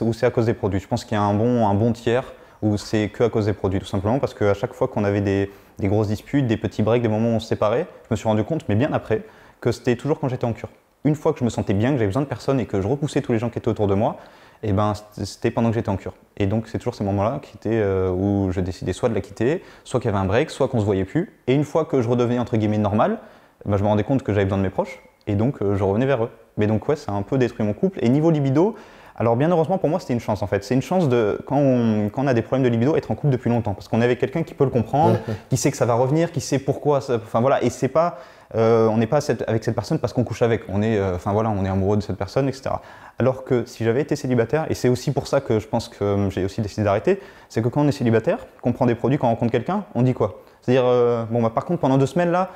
où c'est à cause des produits. Je pense qu'il y a un bon, un bon tiers où c'est que à cause des produits, tout simplement, parce qu'à chaque fois qu'on avait des, des, grosses disputes, des petits breaks, des moments où on se séparait, je me suis rendu compte, mais bien après, que c'était toujours quand j'étais en cure. Une fois que je me sentais bien, que j'avais besoin de personne et que je repoussais tous les gens qui étaient autour de moi, et eh ben c'était pendant que j'étais en cure. Et donc c'est toujours ces moments-là qui étaient euh, où je décidais soit de la quitter, soit qu'il y avait un break, soit qu'on se voyait plus. Et une fois que je redevenais entre guillemets normal, ben, je me rendais compte que j'avais besoin de mes proches et donc euh, je revenais vers eux. Mais donc ouais, ça a un peu détruit mon couple. Et niveau libido, alors bien heureusement pour moi c'était une chance en fait. C'est une chance de quand on, a des problèmes de libido être en couple depuis longtemps parce qu'on avait quelqu'un qui peut le comprendre, qui sait que ça va revenir, qui sait pourquoi. enfin voilà, et c'est pas euh, on n'est pas avec cette personne parce qu'on couche avec, on est, euh, enfin voilà, on est amoureux de cette personne, etc. Alors que si j'avais été célibataire, et c'est aussi pour ça que je pense que euh, j'ai aussi décidé d'arrêter, c'est que quand on est célibataire, qu'on prend des produits, quand on rencontre quelqu'un, on dit quoi C'est-à-dire, bon, bah, par contre, pendant deux semaines là,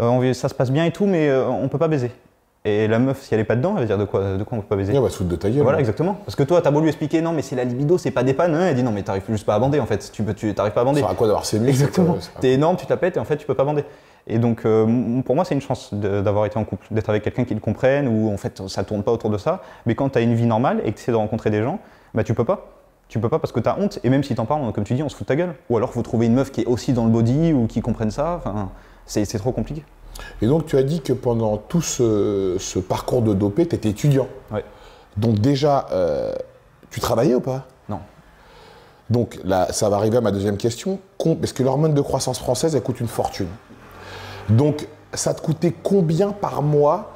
ça se passe bien et tout, mais on peut pas baiser. Et la meuf, si elle est pas dedans, elle va dire de quoi, de quoi on peut pas baiser. Elle va ah, bah, se de ta Voilà, hein. exactement. Parce que toi, t'as beau lui expliquer, non, mais c'est la libido, c'est pas des pannes. Hein, elle dit, non, mais t'arrives juste pas à bander en fait. Tu peux, tu pas à bander. Ça à quoi d'avoir c'est Exactement. énorme, tu et en fait, tu peux pas bander. Et donc, euh, pour moi, c'est une chance d'avoir été en couple, d'être avec quelqu'un qui le comprenne, ou en fait, ça tourne pas autour de ça. Mais quand tu as une vie normale et que tu essaies de rencontrer des gens, bah, tu peux pas. Tu peux pas parce que tu as honte, et même si t'en parles, comme tu dis, on se fout de ta gueule. Ou alors, vous trouvez une meuf qui est aussi dans le body ou qui comprenne ça. c'est trop compliqué. Et donc, tu as dit que pendant tout ce, parcours de dopé, tu étais étudiant. Donc, déjà, euh, tu travaillais ou pas Non. Donc, là, ça va arriver à ma deuxième question. Est-ce que l'hormone de croissance française, elle coûte une fortune. Donc, ça te coûtait combien par mois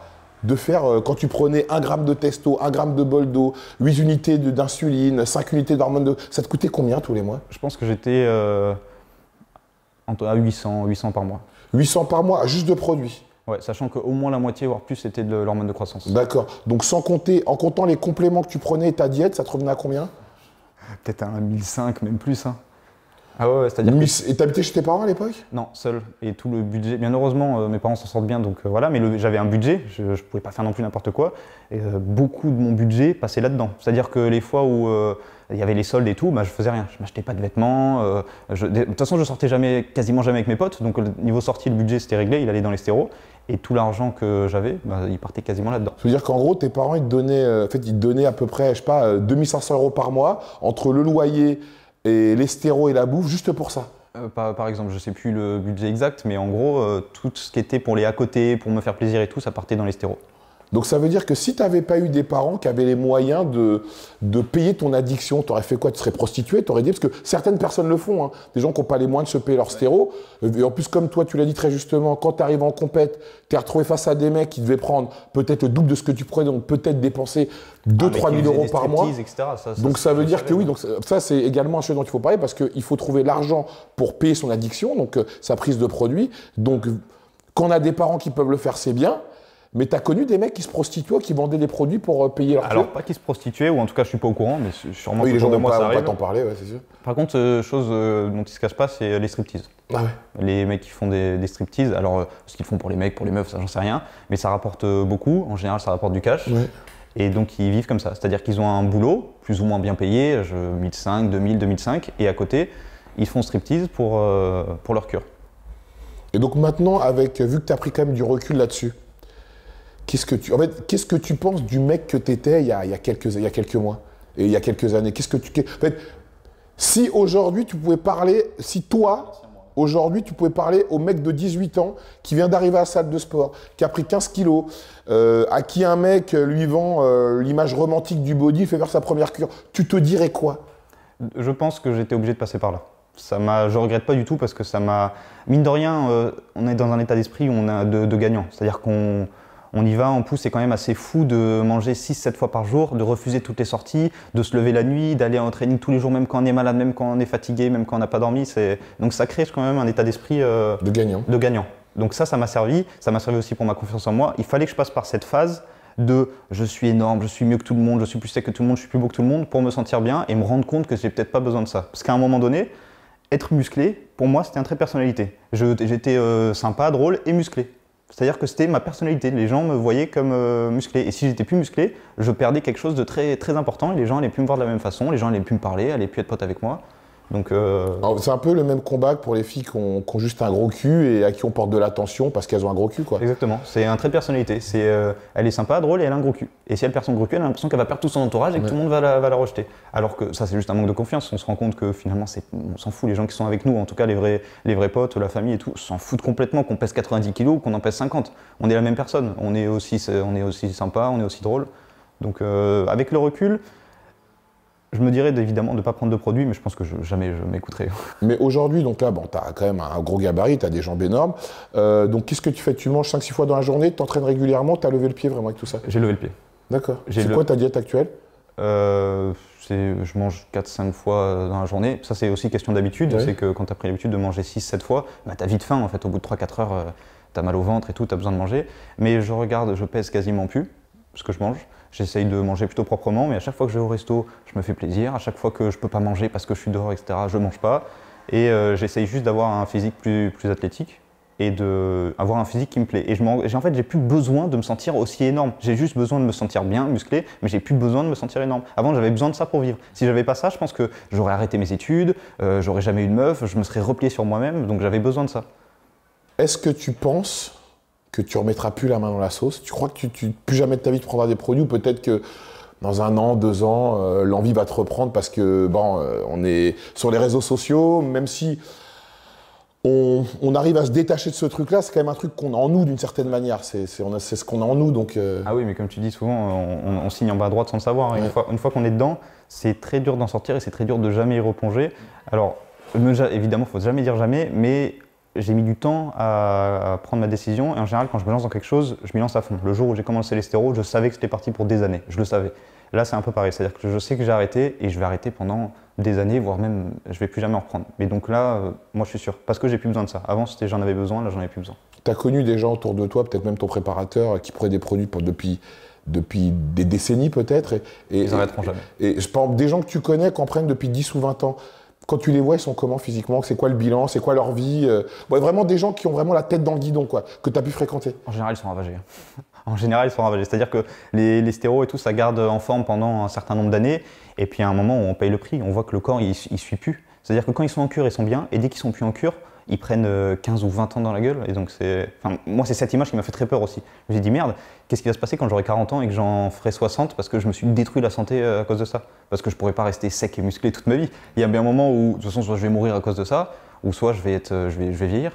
de faire, euh, quand tu prenais 1 gramme de testo, 1 gramme de bol d'eau, 8 unités d'insuline, 5 unités d'hormones de... Ça te coûtait combien tous les mois Je pense que j'étais euh, à 800, 800 par mois. 800 par mois, juste de produits Ouais, sachant qu'au moins la moitié, voire plus, c'était de l'hormone de croissance. D'accord. Donc sans compter, en comptant les compléments que tu prenais et ta diète, ça te revenait à combien Peut-être à 1005, même plus. Hein. Ah ouais, cest à Et t'habitais chez tes parents à l'époque Non, seul. Et tout le budget. Bien heureusement, euh, mes parents s'en sortent bien, donc euh, voilà. Mais j'avais un budget, je, pouvais pas faire non plus n'importe quoi. Et euh, beaucoup de mon budget passait là-dedans. C'est-à-dire que les fois où il y avait les soldes et tout, bah, je faisais rien. Je m'achetais pas de vêtements. De toute façon, je sortais jamais, quasiment jamais avec mes potes. Donc niveau sortie, le budget c'était réglé. Il allait dans les stéros. Et tout l'argent que j'avais, bah, il partait quasiment là-dedans. Ça veut dire qu'en gros, tes parents, ils donnaient, en fait, ils donnaient à peu près, je sais pas, 2500 euros par mois entre le loyer, et les et la bouffe juste pour ça. Euh, par, exemple, je sais plus le budget exact, mais en gros, euh, tout ce qui était pour les à côté, pour me faire plaisir et tout, ça partait dans les donc ça veut dire que si tu n'avais pas eu des parents qui avaient les moyens de, de payer ton addiction, tu aurais fait quoi Tu serais prostituée Tu aurais dit, parce que certaines personnes le font, hein. des gens qui n'ont pas les moyens de se payer leur stéro. Et en plus, comme toi, tu l'as dit très justement, quand tu arrives en compète, tu es retrouvé face à des mecs qui devaient prendre peut-être le double de ce que tu prenais, donc peut-être dépenser 2-3 000 ah, euros par mois. donc ça veut dire que oui, hein. donc ça c'est également un sujet dont il faut parler parce qu'il faut trouver l'argent pour payer son addiction, donc euh, sa prise de produit. Donc quand on a des parents qui peuvent le faire, c'est bien. Mais tu as connu des mecs qui se prostituaient, qui vendaient des produits pour euh, payer leur Alors, pas qui se prostituaient, ou en tout cas, je suis pas au courant, mais sûrement oui, les gens de moi, pas, ça arrive. t'en parler, c'est sûr. Par contre, euh, chose euh, dont ils se cachent pas, c'est les striptease. Ah les mecs qui font des, striptease, alors ce qu'ils font pour les mecs, pour les meufs, ça j'en sais rien, mais ça rapporte beaucoup. En général, ça rapporte du cash. Et donc, ils vivent comme ça. C'est-à-dire qu'ils ont un boulot, plus ou moins bien payé, je, 1005, 2000, 2005, et à côté, ils font striptease pour, pour leur cure. Et donc maintenant, avec, vu que tu as pris quand même du recul là-dessus, Qu'est-ce que tu, en fait, qu'est-ce que tu penses du mec que tu étais il y, a, quelques, il y quelques mois et il y a quelques années Qu'est-ce que tu, si aujourd'hui tu pouvais parler, si toi, Aujourd'hui, tu pouvais parler au mec de 18 ans qui vient d'arriver à la salle de sport, qui a pris 15 kilos, euh, à qui un mec lui vend euh, l'image romantique du body, fait faire sa première cure. Tu te dirais quoi Je pense que j'étais obligé de passer par là. Ça m'a, je regrette pas du tout parce que ça m'a, mine de rien, euh, on est dans un état d'esprit où on a de, de gagnant. C'est-à-dire qu'on on y va, en plus c'est quand même assez fou de manger 6-7 fois par jour, de refuser toutes les sorties, de se lever la nuit, d'aller en training tous les jours, même quand on est malade, même quand on est fatigué, même quand on n'a pas dormi. Donc ça crée quand même un état d'esprit euh, de gagnant. De Donc ça, ça m'a servi, ça m'a servi aussi pour ma confiance en moi. Il fallait que je passe par cette phase de je suis énorme, je suis mieux que tout le monde, je suis plus sec que tout le monde, je suis plus beau que tout le monde pour me sentir bien et me rendre compte que j'ai peut-être pas besoin de ça. Parce qu'à un moment donné, être musclé, pour moi, c'était un trait de personnalité. J'étais euh, sympa, drôle et musclé. C'est-à-dire que c'était ma personnalité. Les gens me voyaient comme euh, musclé. Et si j'étais plus musclé, je perdais quelque chose de très, très important. Et les gens allaient plus me voir de la même façon. Les gens allaient plus me parler, allaient plus être potes avec moi. Donc, euh, c'est un peu le même combat que pour les filles qui ont, juste un gros cul et à qui on porte de l'attention parce qu'elles ont un gros cul, quoi. Exactement. C'est un trait de personnalité. C'est, euh, elle est sympa, drôle et elle a un gros cul. Et si elle perd son gros cul, elle a l'impression qu'elle va perdre tout son entourage et que tout le monde va la, rejeter. Alors que ça, c'est juste un manque de confiance. On se rend compte que finalement, on s'en fout. Les gens qui sont avec nous, en tout cas les vrais, potes, la famille et tout, s'en foutent complètement qu'on pèse 90 kilos ou qu'on en pèse 50. On est la même personne. On est aussi, on est aussi sympa, on est aussi drôle. Donc, euh, avec le recul je me dirais évidemment de ne pas prendre de produits, mais je pense que jamais je m'écouterai. <laughs> Mais aujourd'hui, donc là, bon, tu as quand même un gros gabarit, tu as des jambes énormes. Euh, donc qu'est-ce que tu fais Tu manges 5-6 fois dans la journée, tu t'entraînes régulièrement, tu as levé le pied vraiment avec tout ça J'ai levé le pied. D'accord. C'est quoi ta diète actuelle euh, je mange 4-5 fois dans la journée. Ça, c'est aussi question d'habitude. C'est que quand tu as pris l'habitude de manger 6-7 fois, bah, tu as vite faim. En fait, au bout de 3-4 heures, euh, tu as mal au ventre et tout, tu as besoin de manger. Mais je regarde, je pèse quasiment plus ce que je mange. J'essaye de manger plutôt proprement, mais à chaque fois que je vais au resto, je me fais plaisir. À chaque fois que je ne peux pas manger parce que je suis dehors, etc., je ne mange pas. Et euh, j'essaye juste d'avoir un physique plus, athlétique et d'avoir un physique qui me plaît. Et je en, en fait, j'ai plus besoin de me sentir aussi énorme. J'ai juste besoin de me sentir bien, musclé, mais j'ai plus besoin de me sentir énorme. Avant, j'avais besoin de ça pour vivre. Si j'avais pas ça, je pense que j'aurais arrêté mes études, euh, j'aurais jamais eu de meuf, je me serais replié sur moi-même, donc j'avais besoin de ça. Est-ce que tu penses que tu remettras plus la main dans la sauce. Tu crois que tu, peux plus jamais de ta vie tu prendras des produits ou peut-être que dans un an, deux ans, euh, l'envie va te reprendre parce que bon, euh, on est sur les réseaux sociaux, même si on, arrive à se détacher de ce truc-là, c'est quand même un truc qu'on a en nous d'une certaine manière. C'est ce qu'on a en nous, donc. Euh, ah oui, mais comme tu dis souvent, on, signe en bas à droite sans le savoir. Une fois, qu'on est dedans, c'est très dur d'en sortir et c'est très dur de jamais y replonger. Alors, évidemment, il faut jamais dire jamais, mais j'ai mis du temps à prendre ma décision. Et en général, quand je me lance dans quelque chose, je m'y lance à fond. Le jour où j'ai commencé les je savais que c'était parti pour des années. Je le savais. Là, c'est un peu pareil. C'est-à-dire que je sais que j'ai arrêté et je vais arrêter pendant des années, voire même je vais plus jamais en reprendre. Mais donc là, euh, moi, je suis sûr. Parce que j'ai plus besoin de ça. Avant, c'était j'en avais besoin. Là, j'en ai plus besoin. Tu as connu des gens autour de toi, peut-être même ton préparateur, qui prenaient des produits depuis depuis des décennies peut-être. Et, Ils n'arrêteront jamais. Et, je pense des gens que tu connais qu'on prennent depuis 10 ou 20 ans. Quand tu les vois, ils sont comment physiquement C'est quoi le bilan C'est quoi leur vie euh? Vraiment des gens qui ont vraiment la tête dans le guidon, quoi, que tu as pu fréquenter. En général, ils sont ravagés. <laughs> en général, ils sont ravagés. C'est-à-dire que les, les, et tout, ça garde en forme pendant un certain nombre d'années. Et puis à un moment, où on paye le prix. On voit que le corps, il ne suit plus. C'est-à-dire que quand ils sont en cure, ils sont bien. Et dès qu'ils sont plus en cure, ils prennent 15 euh, ou 20 ans dans la gueule. Et donc, c'est. moi, c'est cette image qui m'a fait très peur aussi. Je me suis dit, merde, qu'est-ce qui va se passer quand j'aurai 40 ans et que j'en ferai 60 parce que je me suis détruit la santé euh, à cause de ça Parce que je pourrais pas rester sec et musclé toute ma vie. Il y a bien un moment où, de toute façon, soit je vais mourir à cause de ça, ou soit je vais, être, euh, je vais, je vais vieillir.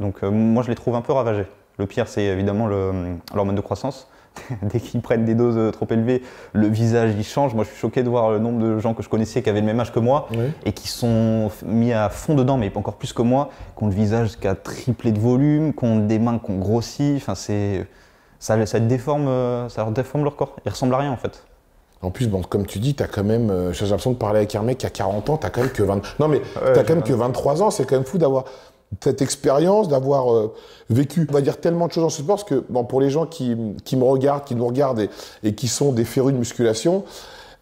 Donc, moi, je les trouve un peu ravagés. Le pire, c'est évidemment hum, l'hormone de croissance <laughs> dès qu'ils prennent des doses euh, trop élevées, le visage il change. Moi, je suis choqué de voir le nombre de gens que je connaissais qui avaient le même âge que moi et qui sont mis à fond dedans, mais encore plus que moi, qui ont le visage qui a triplé de volume, qui ont des mains qui ont grossi. ça, ça déforme, euh, ça leur déforme leur corps. Ils ressemblent à rien en fait. En plus, bon, comme tu dis, t'as quand même. Euh, j'ai l'impression de parler avec un mec qui a 40 ans, tu quand même que 20. Non, mais t'as quand même que 23 ans, c'est quand même fou d'avoir cette expérience, d'avoir euh, vécu, on va dire, tellement de choses dans ce sport, parce que pour les gens qui, me regardent, qui nous regardent et, qui sont des férus de musculation,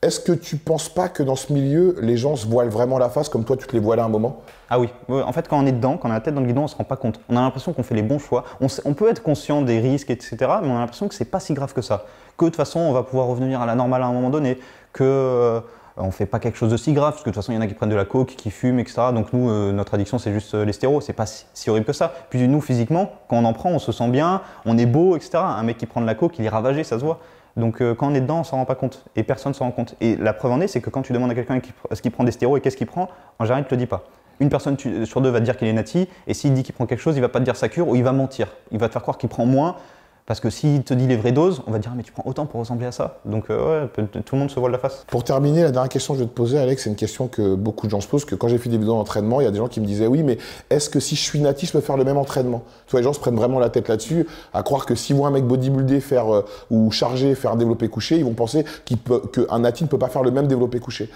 est-ce que tu penses pas que dans ce milieu, les gens se voilent vraiment la face comme toi tu te les voiles à un moment Ah oui, en fait quand on est dedans, quand on a la tête dans le guidon, on ne se rend pas compte. On a l'impression qu'on fait les bons choix. On, on, peut être conscient des risques, etc. Mais on a l'impression que c'est pas si grave que ça. Que de toute façon, on va pouvoir revenir à la normale à un moment donné. Que euh, on fait pas quelque chose de si grave, parce que de toute façon, il y en a qui prennent de la coke, qui fument, etc. Donc nous, euh, notre addiction, c'est juste euh, les ce c'est pas si, horrible que ça. Puis nous, physiquement, quand on en prend, on se sent bien, on est beau, etc. Un mec qui prend de la coke, il est ravagé, ça se voit. Donc euh, quand on est dedans, on s'en rend pas compte, et personne s'en rend compte. Et la preuve en est, c'est que quand tu demandes à quelqu'un ce qu'il prend des stéroïdes et qu'est-ce qu'il prend, en général, il te le dit pas. Une personne sur deux va te dire qu'il est nati, et s'il dit qu'il prend quelque chose, il va pas te dire sa cure, ou il va mentir. Il va te faire croire qu'il prend moins, parce que s'il te dit les vraies doses, on va dire ah, mais tu prends autant pour ressembler à ça. Donc euh, ouais, tout le monde se de la face. Pour terminer, la dernière question que je vais te poser, Alex, c'est une question que beaucoup de gens se posent, que quand j'ai fait des vidéos d'entraînement, il y a des gens qui me disaient oui, mais est-ce que si je suis natif, je peux faire le même entraînement Tu vois, les gens se prennent vraiment la tête là-dessus, à croire que si voient un mec bodybuildé faire euh, ou chargé faire développer couché, ils vont penser qu'un natif ne peut pas faire le même développé couché.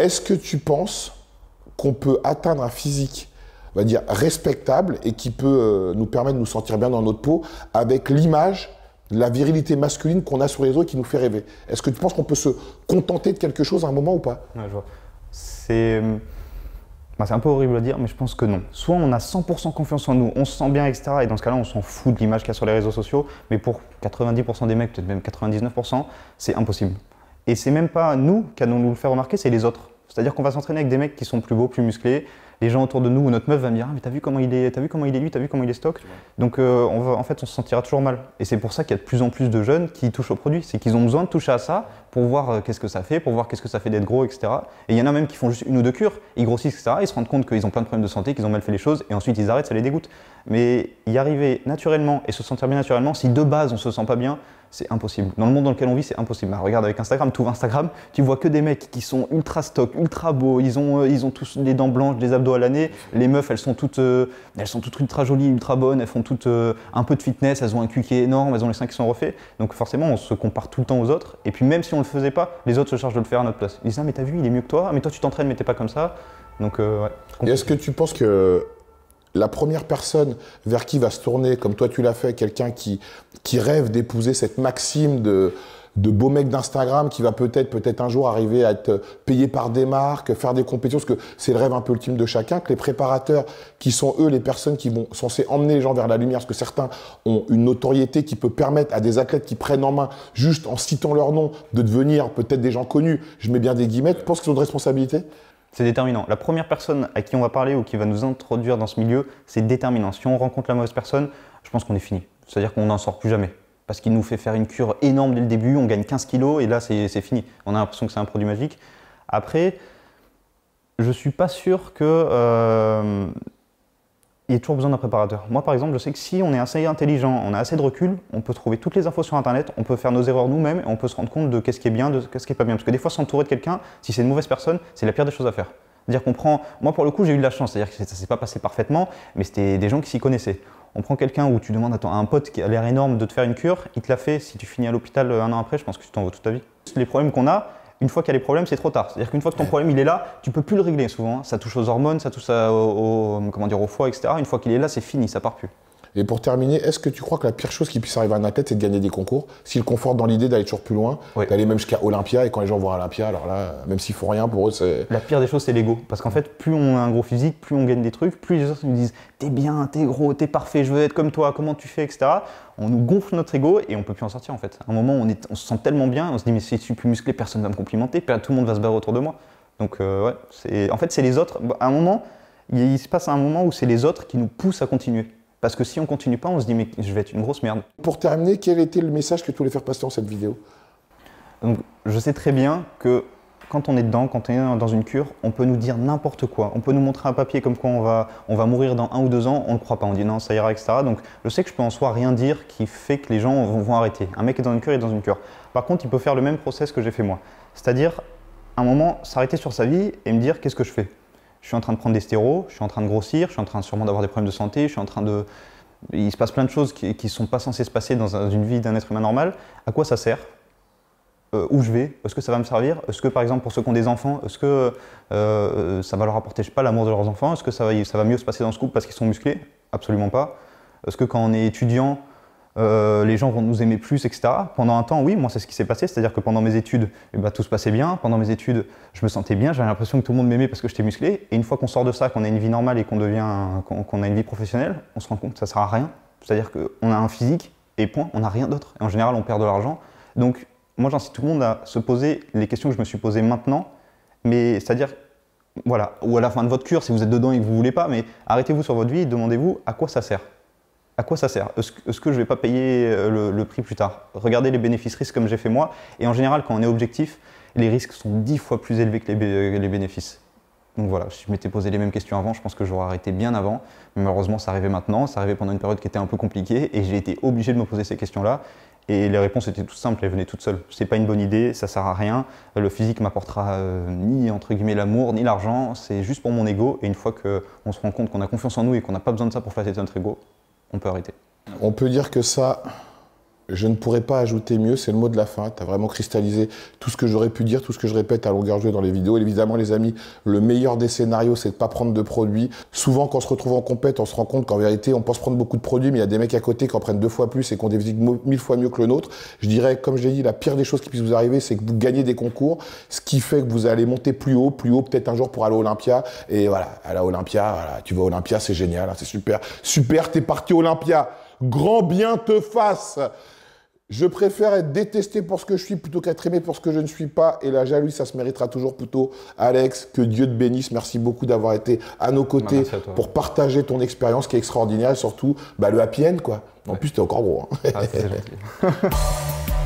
Est-ce que tu penses qu'on peut atteindre un physique on va dire, respectable et qui peut euh, nous permettre de nous sentir bien dans notre peau avec l'image la virilité masculine qu'on a sur les et qui nous fait rêver. Est-ce que tu penses qu'on peut se contenter de quelque chose à un moment ou pas ouais, je vois. Euh, bah, c'est un peu horrible à dire, mais je pense que non. Soit on a 100% confiance en nous, on se sent bien, etc. Et dans ce cas-là, on s'en fout de l'image qu'il y a sur les réseaux sociaux. Mais pour 90% des mecs, peut-être même 99%, c'est impossible. Et c'est même pas nous qui allons nous le faire remarquer, c'est les autres. C'est-à-dire qu'on va s'entraîner avec des mecs qui sont plus beaux, plus musclés, les gens autour de nous ou notre meuf va me dire ah, mais t'as vu comment il est as vu comment il est lui t'as vu comment il est stock donc euh, on va, en fait on se sentira toujours mal et c'est pour ça qu'il y a de plus en plus de jeunes qui touchent au produit c'est qu'ils ont besoin de toucher à ça pour voir euh, qu'est-ce que ça fait pour voir qu'est-ce que ça fait d'être gros etc et il y en a même qui font juste une ou deux cures ils grossissent etc ils se rendent compte qu'ils ont plein de problèmes de santé qu'ils ont mal fait les choses et ensuite ils arrêtent ça les dégoûte mais y arriver naturellement et se sentir bien naturellement si de base on se sent pas bien c'est impossible. Dans le monde dans lequel on vit, c'est impossible. Bah, regarde avec Instagram, tout Instagram, tu vois que des mecs qui sont ultra stock, ultra beaux, ils ont, euh, ils ont tous des dents blanches, des abdos à l'année. Les meufs, elles sont toutes, euh, elles sont toutes ultra jolies, ultra bonnes, elles font toutes euh, un peu de fitness, elles ont un cul qui est énorme, elles ont les seins qui sont refaits. Donc forcément, on se compare tout le temps aux autres. Et puis même si on le faisait pas, les autres se chargent de le faire à notre place. Ils disent ah mais t'as vu, il est mieux que toi, ah, mais toi tu t'entraînes mais t'es pas comme ça. Donc ouais. Est-ce que tu penses que la première personne vers qui va se tourner, comme toi tu l'as fait, quelqu'un qui, rêve d'épouser cette maxime de, de beau mec d'Instagram qui va peut-être peut-être un jour arriver à être payé par des marques, faire des compétitions, parce que c'est le rêve un peu ultime de chacun, que les préparateurs qui sont eux les personnes qui vont censés emmener les gens vers la lumière, parce que certains ont une notoriété qui peut permettre à des athlètes qui prennent en main, juste en citant leur nom, de devenir peut-être des gens connus, je mets bien des guillemets, tu penses qu'ils ont de responsabilité c'est déterminant. La première personne à qui on va parler ou qui va nous introduire dans ce milieu, c'est déterminant. Si on rencontre la mauvaise personne, je pense qu'on est fini. C'est-à-dire qu'on n'en sort plus jamais. Parce qu'il nous fait faire une cure énorme dès le début, on gagne 15 kilos et là c'est fini. On a l'impression que c'est un produit magique. Après, je ne suis pas sûr que euh, il y a toujours besoin d'un préparateur. Moi, par exemple, je sais que si on est assez intelligent, on a assez de recul, on peut trouver toutes les infos sur Internet, on peut faire nos erreurs nous-mêmes, et on peut se rendre compte de ce qui est bien, de qu'est-ce qui est pas bien. Parce que des fois, s'entourer de quelqu'un, si c'est une mauvaise personne, c'est la pire des choses à faire. Dire qu'on prend, moi pour le coup, j'ai eu de la chance, c'est-à-dire que ça s'est pas passé parfaitement, mais c'était des gens qui s'y connaissaient. On prend quelqu'un où tu demandes à un pote qui a l'air énorme de te faire une cure, il te l'a fait. Si tu finis à l'hôpital euh, un an après, je pense que tu t'en veux toute ta vie. Les problèmes qu'on a, une fois qu'il y a les problèmes, c'est trop tard. C'est-à-dire qu'une fois que ton problème il est là, tu peux plus le régler souvent. Hein. Ça touche aux hormones, ça touche au, comment dire, au foie, etc. Une fois qu'il est là, c'est fini, ça part plus. Et pour terminer, est-ce que tu crois que la pire chose qui puisse arriver à un athlète, c'est de gagner des concours S'il conforte dans l'idée d'aller toujours plus loin, d'aller même jusqu'à Olympia, et quand les gens voient à Olympia, alors là, même s'ils faut rien, pour eux, c'est. La pire des choses, c'est l'ego. Parce qu'en fait, plus on a un gros physique, plus on gagne des trucs, plus les autres nous disent T'es bien, t'es gros, t'es parfait, je veux être comme toi, comment tu fais, etc. On nous gonfle notre ego et on peut plus en sortir en fait. À un moment, on, se sent tellement bien, on se dit Mais si je suis plus musclé, personne va me complimenter, tout le monde va se barrer autour de moi. Donc, euh, ouais, en fait, c'est les autres. À un moment, il se passe un moment où c'est les autres qui nous poussent à continuer. Parce que si on continue pas, on se dit mais je vais être une grosse merde. Pour terminer, quel était le message que tu voulais faire passer dans cette vidéo je sais très bien que quand on est dedans, quand on est dans une cure, on peut nous dire n'importe quoi. On peut nous montrer un papier comme quoi on va, on va mourir dans un ou deux ans, on ne le croit pas, on dit non, ça ira, etc. Donc je sais que je peux en soi rien dire qui fait que les gens vont, vont arrêter. Un mec est dans une cure, il est dans une cure. Par contre, il peut faire le même process que j'ai fait moi. C'est-à-dire, à un moment, s'arrêter sur sa vie et me dire qu'est-ce que je fais je suis en train de prendre des stéroïdes, je suis en train de grossir, je suis en train sûrement d'avoir des problèmes de santé, je suis en train de... Il se passe plein de choses qui ne sont pas censées se passer dans une vie d'un être humain normal. À quoi ça sert euh, Où je vais Est-ce que ça va me servir Est-ce que, par exemple, pour ceux qui ont des enfants, est-ce que euh, ça va leur apporter, pas, l'amour de leurs enfants Est-ce que ça va, ça va mieux se passer dans ce couple parce qu'ils sont musclés Absolument pas. Est-ce que quand on est étudiant, euh, les gens vont nous aimer plus, etc. Pendant un temps, oui, moi, c'est ce qui s'est passé. C'est-à-dire que pendant mes études, eh ben, tout se passait bien. Pendant mes études, je me sentais bien. J'avais l'impression que tout le monde m'aimait parce que j'étais musclé. Et une fois qu'on sort de ça, qu'on a une vie normale et qu'on devient, qu'on a une vie professionnelle, on se rend compte que ça sert à rien. C'est-à-dire qu'on a un physique et point, on n'a rien d'autre. Et en général, on perd de l'argent. Donc, moi, j'incite tout le monde à se poser les questions que je me suis posées maintenant. Mais c'est-à-dire voilà, ou à la fin de votre cure si vous êtes dedans et que vous ne voulez pas, mais arrêtez-vous sur votre vie et demandez-vous à quoi ça sert à quoi ça sert Est-ce que, je ne vais pas payer euh, le, prix plus tard Regardez les bénéfices-risques comme j'ai fait moi. Et en général, quand on est objectif, les risques sont 10 fois plus élevés que euh, les, bénéfices. Donc voilà, si je m'étais posé les mêmes questions avant, je pense que j'aurais arrêté bien avant. Mais malheureusement, ça arrivait maintenant, ça arrivait pendant une période qui était un peu compliquée et j'ai été obligé de me poser ces questions-là. Et les réponses étaient toutes simples, elles venaient toutes seules. C'est pas une bonne idée, ça sert à rien. Le physique m'apportera euh, ni entre guillemets l'amour ni l'argent, c'est juste pour mon ego. Et une fois qu'on se rend compte qu'on a confiance en nous et qu'on n'a pas besoin de ça pour faire notre ego, on peut arrêter. On peut dire que ça, je ne pourrais pas ajouter mieux, c'est le mot de la fin. Tu as vraiment cristallisé tout ce que j'aurais pu dire, tout ce que je répète à longueur de jeu dans les vidéos. évidemment, les amis, le meilleur des scénarios, c'est de ne pas prendre de produits. Souvent, quand on se retrouve en compète, on se rend compte qu'en vérité, on pense prendre beaucoup de produits, mais il y a des mecs à côté qui en prennent deux fois plus et qui ont des mille fois mieux que le nôtre. Je dirais, comme je l'ai dit, la pire des choses qui puissent vous arriver, c'est que vous gagnez des concours, ce qui fait que vous allez monter plus haut, plus haut, peut-être un jour pour aller à Olympia. Et voilà, à la Olympia, voilà, tu vas à Olympia, c'est génial, hein, c'est super. Super, t'es parti Olympia. Grand bien te fasse. Je préfère être détesté pour ce que je suis plutôt qu'être aimé pour ce que je ne suis pas. Et la jalousie, ça se méritera toujours plutôt. Alex, que Dieu te bénisse. Merci beaucoup d'avoir été à nos bah, côtés pour partager ton expérience qui est extraordinaire et surtout bah, le happy end. Quoi. En plus, t'es encore gros. Hein. Ah, <laughs>